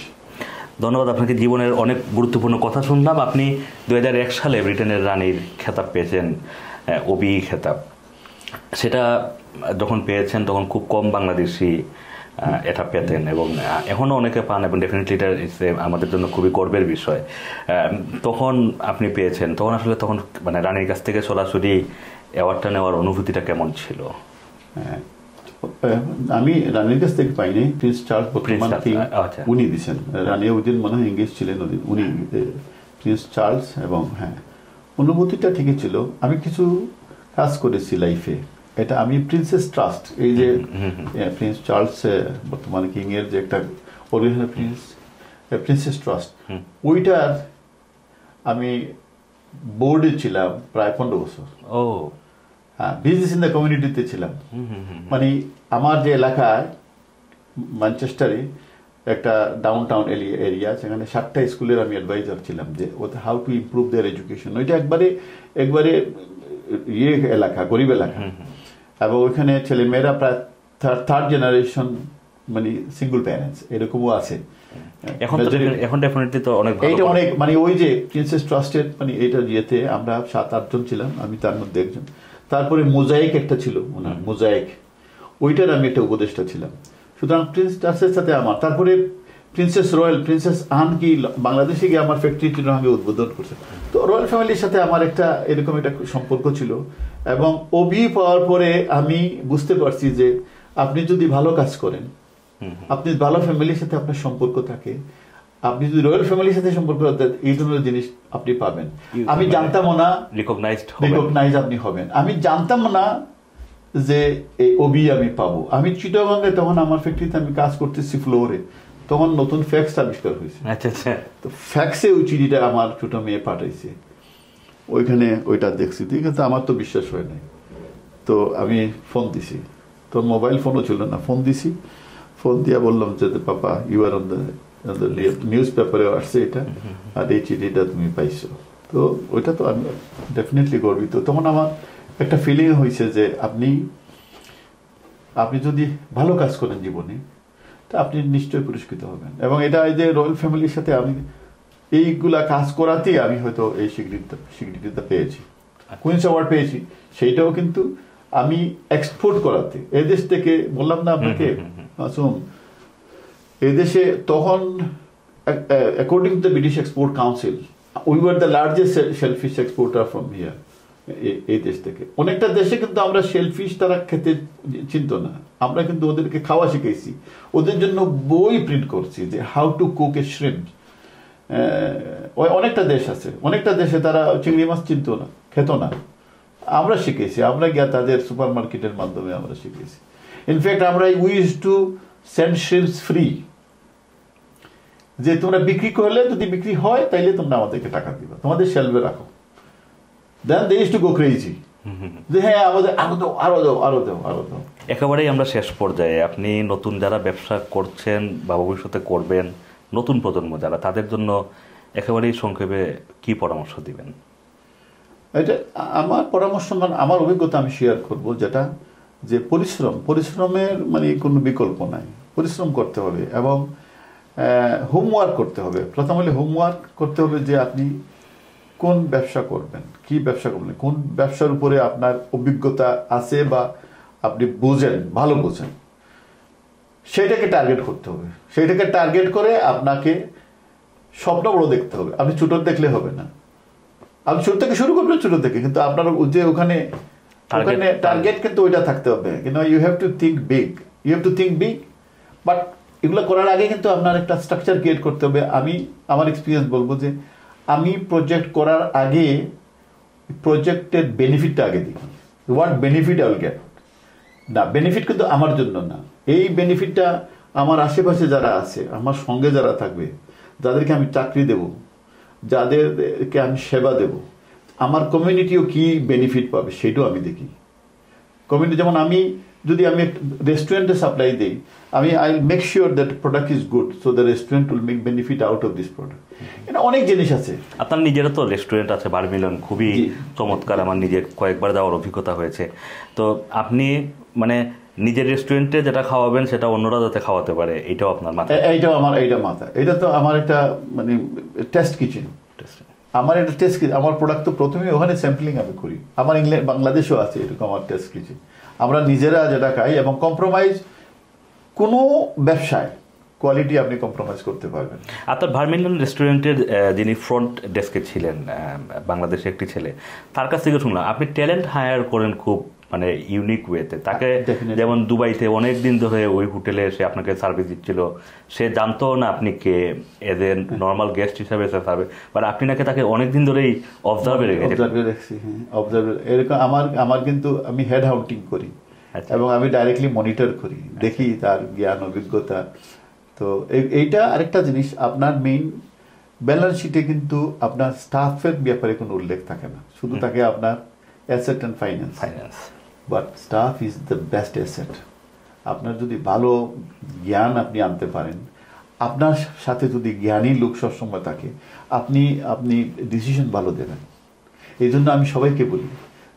ধন্যবাদ আপনাকে জীবনের অনেক গুরুত্বপূর্ণ কথা শুনলাম আপনি দু এক সালে ব্রিটেনের রানীর খেতাব পেয়েছেন ওবি খেতাব সেটা যখন পেয়েছেন তখন খুব কম বাংলাদেশি এটা পেতেন এবং এখনও অনেকে পান এবং ডেফিনেটলি এটা আমাদের জন্য খুবই গর্বের বিষয় তখন আপনি পেয়েছেন তখন আসলে তখন মানে রানীর কাছ থেকে সরাসরি অ্যাওয়ার্ডটা নেওয়ার অনুভূতিটা কেমন ছিল আমি রানীর কাছ থেকে পাইনি প্রিন্স চার্লস আচ্ছা। উনি দিয়েছেন রানী উদ্দিন মনে হয় ইংলিশ ছিলেন ওদিন উনি প্রিন্স হ্যাঁ। চার্লস এবং হ্যাঁ অনুভূতিটা ঠিকই ছিল আমি কিছু কাজ করেছি লাইফে এটা আমি প্রিন্সেস ট্রাস্ট এই যে প্রিন্স চার্লস বর্তমানে কিং এর যে একটা অরিজিনাল প্রিন্স প্রিন্সেস ট্রাস্ট ওইটার আমি বোর্ডে ছিলাম প্রায় পনেরো বছর ও হ্যাঁ বিজনেস ইন দ্য কমিউনিটিতে ছিলাম মানে আমার যে এলাকায় ম্যানচেস্টারে একটা ডাউন টাউন এরিয়া সেখানে সাতটা স্কুলের আমি অ্যাডভাইজার ছিলাম যে ওতে how to improve their education ওইটা একবারে একবারে ইয়ে এলাকা গরিব এলাকা এবং ওইখানে ছেলেমেয়েরা প্রায় থার্ড জেনারেশন মানে সিঙ্গল প্যারেন্টস এরকমও আছে এখন এখন তো অনেক এটা অনেক মানে ওই যে প্রিন্সেস মানে ইয়েতে আমরা সাত আটজন ছিলাম আমি তার মধ্যে একজন তারপরে মোজাইক একটা ছিল ওনার মোজাইক ওইটার আমি একটা উপদেষ্টা ছিলাম সুতরাং প্রিন্স ট্রাস্টের সাথে আমার তারপরে প্রিন্সেস রয়্যাল প্রিন্সেস আহান কি বাংলাদেশে গিয়ে আমার ফ্যাক্টরিটির আগে উদ্বোধন করছে তো রয়্যাল ফ্যামিলির সাথে আমার একটা এরকম একটা সম্পর্ক ছিল এবং ওবি পাওয়ার পরে আমি বুঝতে পারছি যে আপনি যদি ভালো কাজ করেন আপনি ভালো ফ্যামিলির সাথে আপনার সম্পর্ক থাকে আপনি যদি রয়্যাল ফ্যামিলির সাথে সম্পর্ক এই ধরনের জিনিস আপনি পাবেন আমি মানে জানতাম না রিকগনাইজ আপনি হবেন আমি জানতাম না যে ওবি আমি পাবো আমি চিটাগাঙ্গে তখন আমার ফ্যাক্টরিতে আমি কাজ করতেছি ফ্লোরে তখন নতুন ফ্যাক্স আবিষ্কার হয়েছে আচ্ছা আচ্ছা তো ফ্যাক্সে ওই চিঠিটা আমার ছোট মেয়ে পাঠাইছে ওইখানে ওইটা দেখছি তুই কিন্তু আমার তো বিশ্বাস হয় নাই তো আমি ফোন দিছি তোর মোবাইল ফোনও ছিল না ফোন দিছি ফোন দিয়া বললাম যে papa you are on the নিউজ পেপারে আসছে এটা আর এই চিঠিটা তুমি পাইছো তো ওইটা তো আমি ডেফিনেটলি গর্বিত তখন আমার একটা ফিলিং হয়েছে যে আপনি আপনি যদি ভালো কাজ করেন জীবনে তা আপনি নিশ্চয়ই পুরস্কৃত হবেন এবং এটা এই যে রয়্যাল ফ্যামিলির সাথে আমি এইগুলা কাজ করাতেই আমি হয়তো এই স্বীকৃতি স্বীকৃতিটা পেয়েছি কুইন্স আচ্ছা। অ্যাওয়ার্ড পেয়েছি সেইটাও কিন্তু আমি এক্সপোর্ট করাতে এদেশ থেকে বললাম না আপনাকে মাসুম এদেশে তখন according to the British export council we were the largest shellfish exporter from here এই দেশ থেকে অনেকটা দেশে কিন্তু আমরা সেলফিশ তারা খেতে চিন্ত না আমরা কিন্তু ওদেরকে খাওয়া শিখেছি ওদের জন্য বই প্রিন্ট করছি যে how to cook a shrimp অনেকটা দেশ আছে অনেকটা দেশে তারা চিংড়ি মাছ চিনত না খেত না আমরা শিখেছি আমরা গিয়া তাদের সুপার মার্কেটের মাধ্যমে আমরা শিখেছি ইনফ্যাক্ট আমরা wish to send shrimps free যে তোমরা বিক্রি করলে যদি বিক্রি হয় তাইলে তোমরা আমাদেরকে টাকা দিবা তোমাদের সেলভে রাখো Then they used to go crazy. Mm-hmm. যে হ্যাঁ আমাদের একেবারেই আমরা শেষ পর্যায়ে আপনি নতুন যারা ব্যবসা করছেন বা ভবিষ্যতে করবেন নতুন প্রজন্ম যারা তাদের জন্য একেবারেই সংক্ষেপে কি পরামর্শ দিবেন এটা আমার পরামর্শ মানে আমার অভিজ্ঞতা আমি শেয়ার করব যেটা যে পরিশ্রম পরিশ্রমের মানে কোনো বিকল্প নাই পরিশ্রম করতে হবে এবং হোমওয়ার্ক করতে হবে প্রথম হলে হোমওয়ার্ক করতে হবে যে আপনি কোন ব্যবসা করবেন কি ব্যবসা করবেন কোন ব্যবসার উপরে আপনার অভিজ্ঞতা আছে বা আপনি বোঝেন ভালো বোঝেন সেটাকে টার্গেট করতে হবে সেটাকে টার্গেট করে আপনাকে স্বপ্ন বড় দেখতে হবে আপনি ছোট দেখলে হবে না আপনি ছোট থেকে শুরু করবেন ছোট থেকে কিন্তু আপনার যে ওখানে ওখানে টার্গেট কিন্তু ওইটা থাকতে হবে কিন্তু you have to think big you have to think big but এগুলো করার আগে কিন্তু আপনার একটা স্ট্রাকচার ক্রিয়েট করতে হবে আমি আমার এক্সপিরিয়েন্স বলবো যে আমি প্রজেক্ট করার আগে প্রজেক্টের বেনিফিটটা আগে দেখি হোয়াট বেনিফিট আই গেট না বেনিফিট কিন্তু আমার জন্য না এই বেনিফিটটা আমার আশেপাশে যারা আছে আমার সঙ্গে যারা থাকবে যাদেরকে আমি চাকরি দেব যাদেরকে আমি সেবা দেব আমার কমিউনিটিও কি বেনিফিট পাবে সেটাও আমি দেখি কমিউনিটি যেমন আমি যদি আমি রেস্টুরেন্টে সাপ্লাই দিই আমি I make sure that product is good so the restaurant will make benefit out of this product এটা অনেক জিনিস আছে আপনার নিজের তো রেস্টুরেন্ট আছে বারমিলন খুবই চমৎকার আমার নিজের কয়েকবার যাওয়ার অভিজ্ঞতা হয়েছে তো আপনি মানে নিজের রেস্টুরেন্টে যেটা খাওয়াবেন সেটা অন্যরা যাতে খাওয়াতে পারে এটাও আপনার মাথা এইটাও আমার এইটা মাথা এটা তো আমার একটা মানে টেস্ট কিচেন আমার একটা টেস্ট আমার প্রোডাক্ট তো প্রথমে ওখানে স্যাম্পলিং আমি করি আমার ইংল্যান্ড বাংলাদেশও আছে এরকম আমার টেস্ট কিচেন আমরা নিজেরা যেটা খাই এবং কম্প্রোমাইজ কোনো ব্যবসায় কোয়ালিটি আপনি কম্প্রোমাইজ করতে পারবেন আপনার ভার্মিন্টন রেস্টুরেন্টের যিনি ফ্রন্ট ডেস্কে ছিলেন বাংলাদেশে একটি ছেলে তার কাছ থেকে শুনলাম আপনি ট্যালেন্ট হায়ার করেন খুব মানে ইউনিক ওয়েতে তাকে যেমন দুবাইতে অনেক দিন ধরে ওই হোটেলে সে আপনাকে সার্ভিস দিচ্ছিল সে জানতো না আপনি কে এজ নর্মাল গেস্ট হিসাবে সে সার্ভিস বাট আপনি নাকি তাকে অনেক দিন ধরেই অবজার্ভে রেখে অবজার্ভে রেখেছি হ্যাঁ অবজার্ভে এরকম আমার আমার কিন্তু আমি হেড হাউটিং করি আচ্ছা। এবং আমি ডাইরেক্টলি মনিটর করি দেখি তার জ্ঞান অভিজ্ঞতা তো এইটা আরেকটা জিনিস আপনার মেইন ব্যালেন্স শিটে কিন্তু আপনার স্টাফের ব্যাপারে কোনো উল্লেখ থাকে না শুধু থাকে আপনার asset and finance finance but staff is the best asset আপনার যদি ভালো জ্ঞান আপনি আনতে পারেন আপনার সাথে যদি জ্ঞানী লোক সবসময় থাকে আপনি আপনি ডিসিশন ভালো দেবেন এই জন্য আমি সবাইকে বলি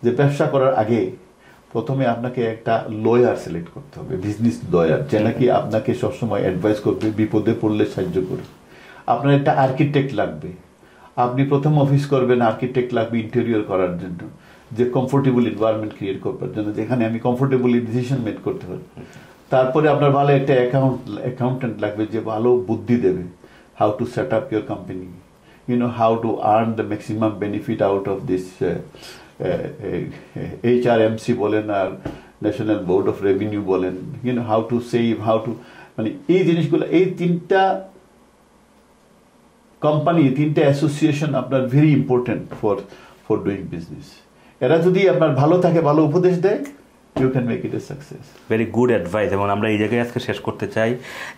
যে ব্যবসা করার আগে প্রথমে আপনাকে একটা লয়ার সিলেক্ট করতে হবে বিজনেস লয়ার যে হ্যাঁ, নাকি হ্যাঁ। আপনাকে সবসময় অ্যাডভাইস করবে বিপদে পড়লে সাহায্য করবে আপনার একটা আর্কিটেক্ট লাগবে আপনি প্রথম অফিস করবেন আর্কিটেক্ট লাগবে ইন্টেরিয়র করার জন্য যে কমফোর্টেবল এনভায়রনমেন্ট ক্রিয়েট করবার জন্য যেখানে আমি কমফোর্টেবলি ডিসিশন মেক করতে পারি তারপরে আপনার ভালো একটা অ্যাকাউন্ট অ্যাকাউন্টেন্ট লাগবে যে ভালো বুদ্ধি দেবে how to set up your company you know how to earn the maximum benefit out of this HRMC বলেন আর ন্যাশনাল বোর্ড অফ রেভিনিউ বলেন you know how to save how to মানে এই জিনিসগুলো এই তিনটা কোম্পানি তিনটা অ্যাসোসিয়েশন আপনার very important for for doing business এরা যদি আপনার ভালো থাকে ভালো উপদেশ দেয় you can make it a success very good advice এবং আমরা এই জায়গায় আজকে শেষ করতে চাই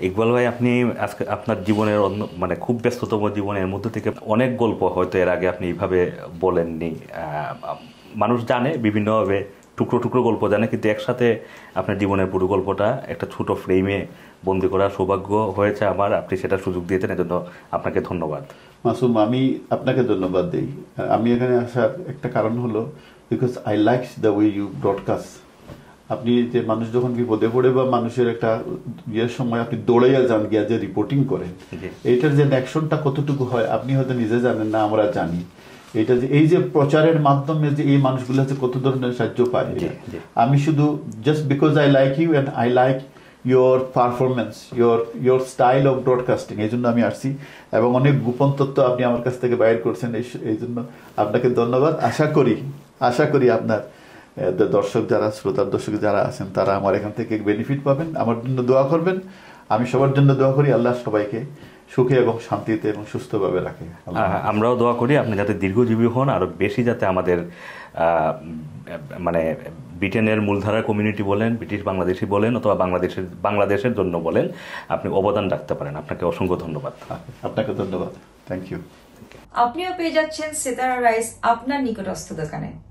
ইকবাল ভাই আপনি আজকে আপনার জীবনের অন্য মানে খুব ব্যস্ততম জীবনের মধ্যে থেকে অনেক গল্প হয়তো এর আগে আপনি এইভাবে বলেননি মানুষ জানে বিভিন্নভাবে টুকরো টুকরো গল্প জানে কিন্তু একসাথে আপনার জীবনের পুরো গল্পটা একটা ছোট ফ্রেমে বন্দি করার সৌভাগ্য হয়েছে আমার আপনি সেটা সুযোগ দিয়েছেন এজন্য আপনাকে ধন্যবাদ মাসুম আমি আপনাকে ধন্যবাদ দিই আমি এখানে আসার একটা কারণ হলো because I likes the way you broadcast আপনি যে মানুষ যখন বিপদে পড়ে বা মানুষের একটা ইয়ের সময় আপনি দৌড়াইয়া যান গিয়া যে রিপোর্টিং করেন এইটার যে অ্যাকশনটা কতটুকু হয় আপনি হয়তো নিজে জানেন না আমরা জানি এটা যে এই যে প্রচারের মাধ্যমে যে এই মানুষগুলো আছে কত ধরনের সাহায্য পায় আমি শুধু just because I like you and I like your performance your your style of broadcasting এই জন্য আমি আসছি এবং অনেক গোপন তথ্য আপনি আমার কাছ থেকে বাইর করছেন এই জন্য আপনাকে ধন্যবাদ আশা করি আশা করি আপনার দর্শক যারা শ্রোতার দর্শক যারা আছেন তারা আমার এখান থেকে বেনিফিট পাবেন আমার জন্য দোয়া করবেন আমি সবার জন্য দোয়া করি আল্লাহ সবাইকে সুখে এবং শান্তিতে এবং সুস্থভাবে রাখে আমরাও দোয়া করি আপনি যাতে দীর্ঘজীবী হন আরও বেশি যাতে আমাদের মানে ব্রিটেনের মূলধারা কমিউনিটি বলেন ব্রিটিশ বাংলাদেশি বলেন অথবা বাংলাদেশের বাংলাদেশের জন্য বলেন আপনি অবদান রাখতে পারেন আপনাকে অসংখ্য ধন্যবাদ আপনাকে ধন্যবাদ থ্যাংক ইউ আপনিও পেয়ে যাচ্ছেন সেতারা রাইস আপনার নিকটস্থ দোকানে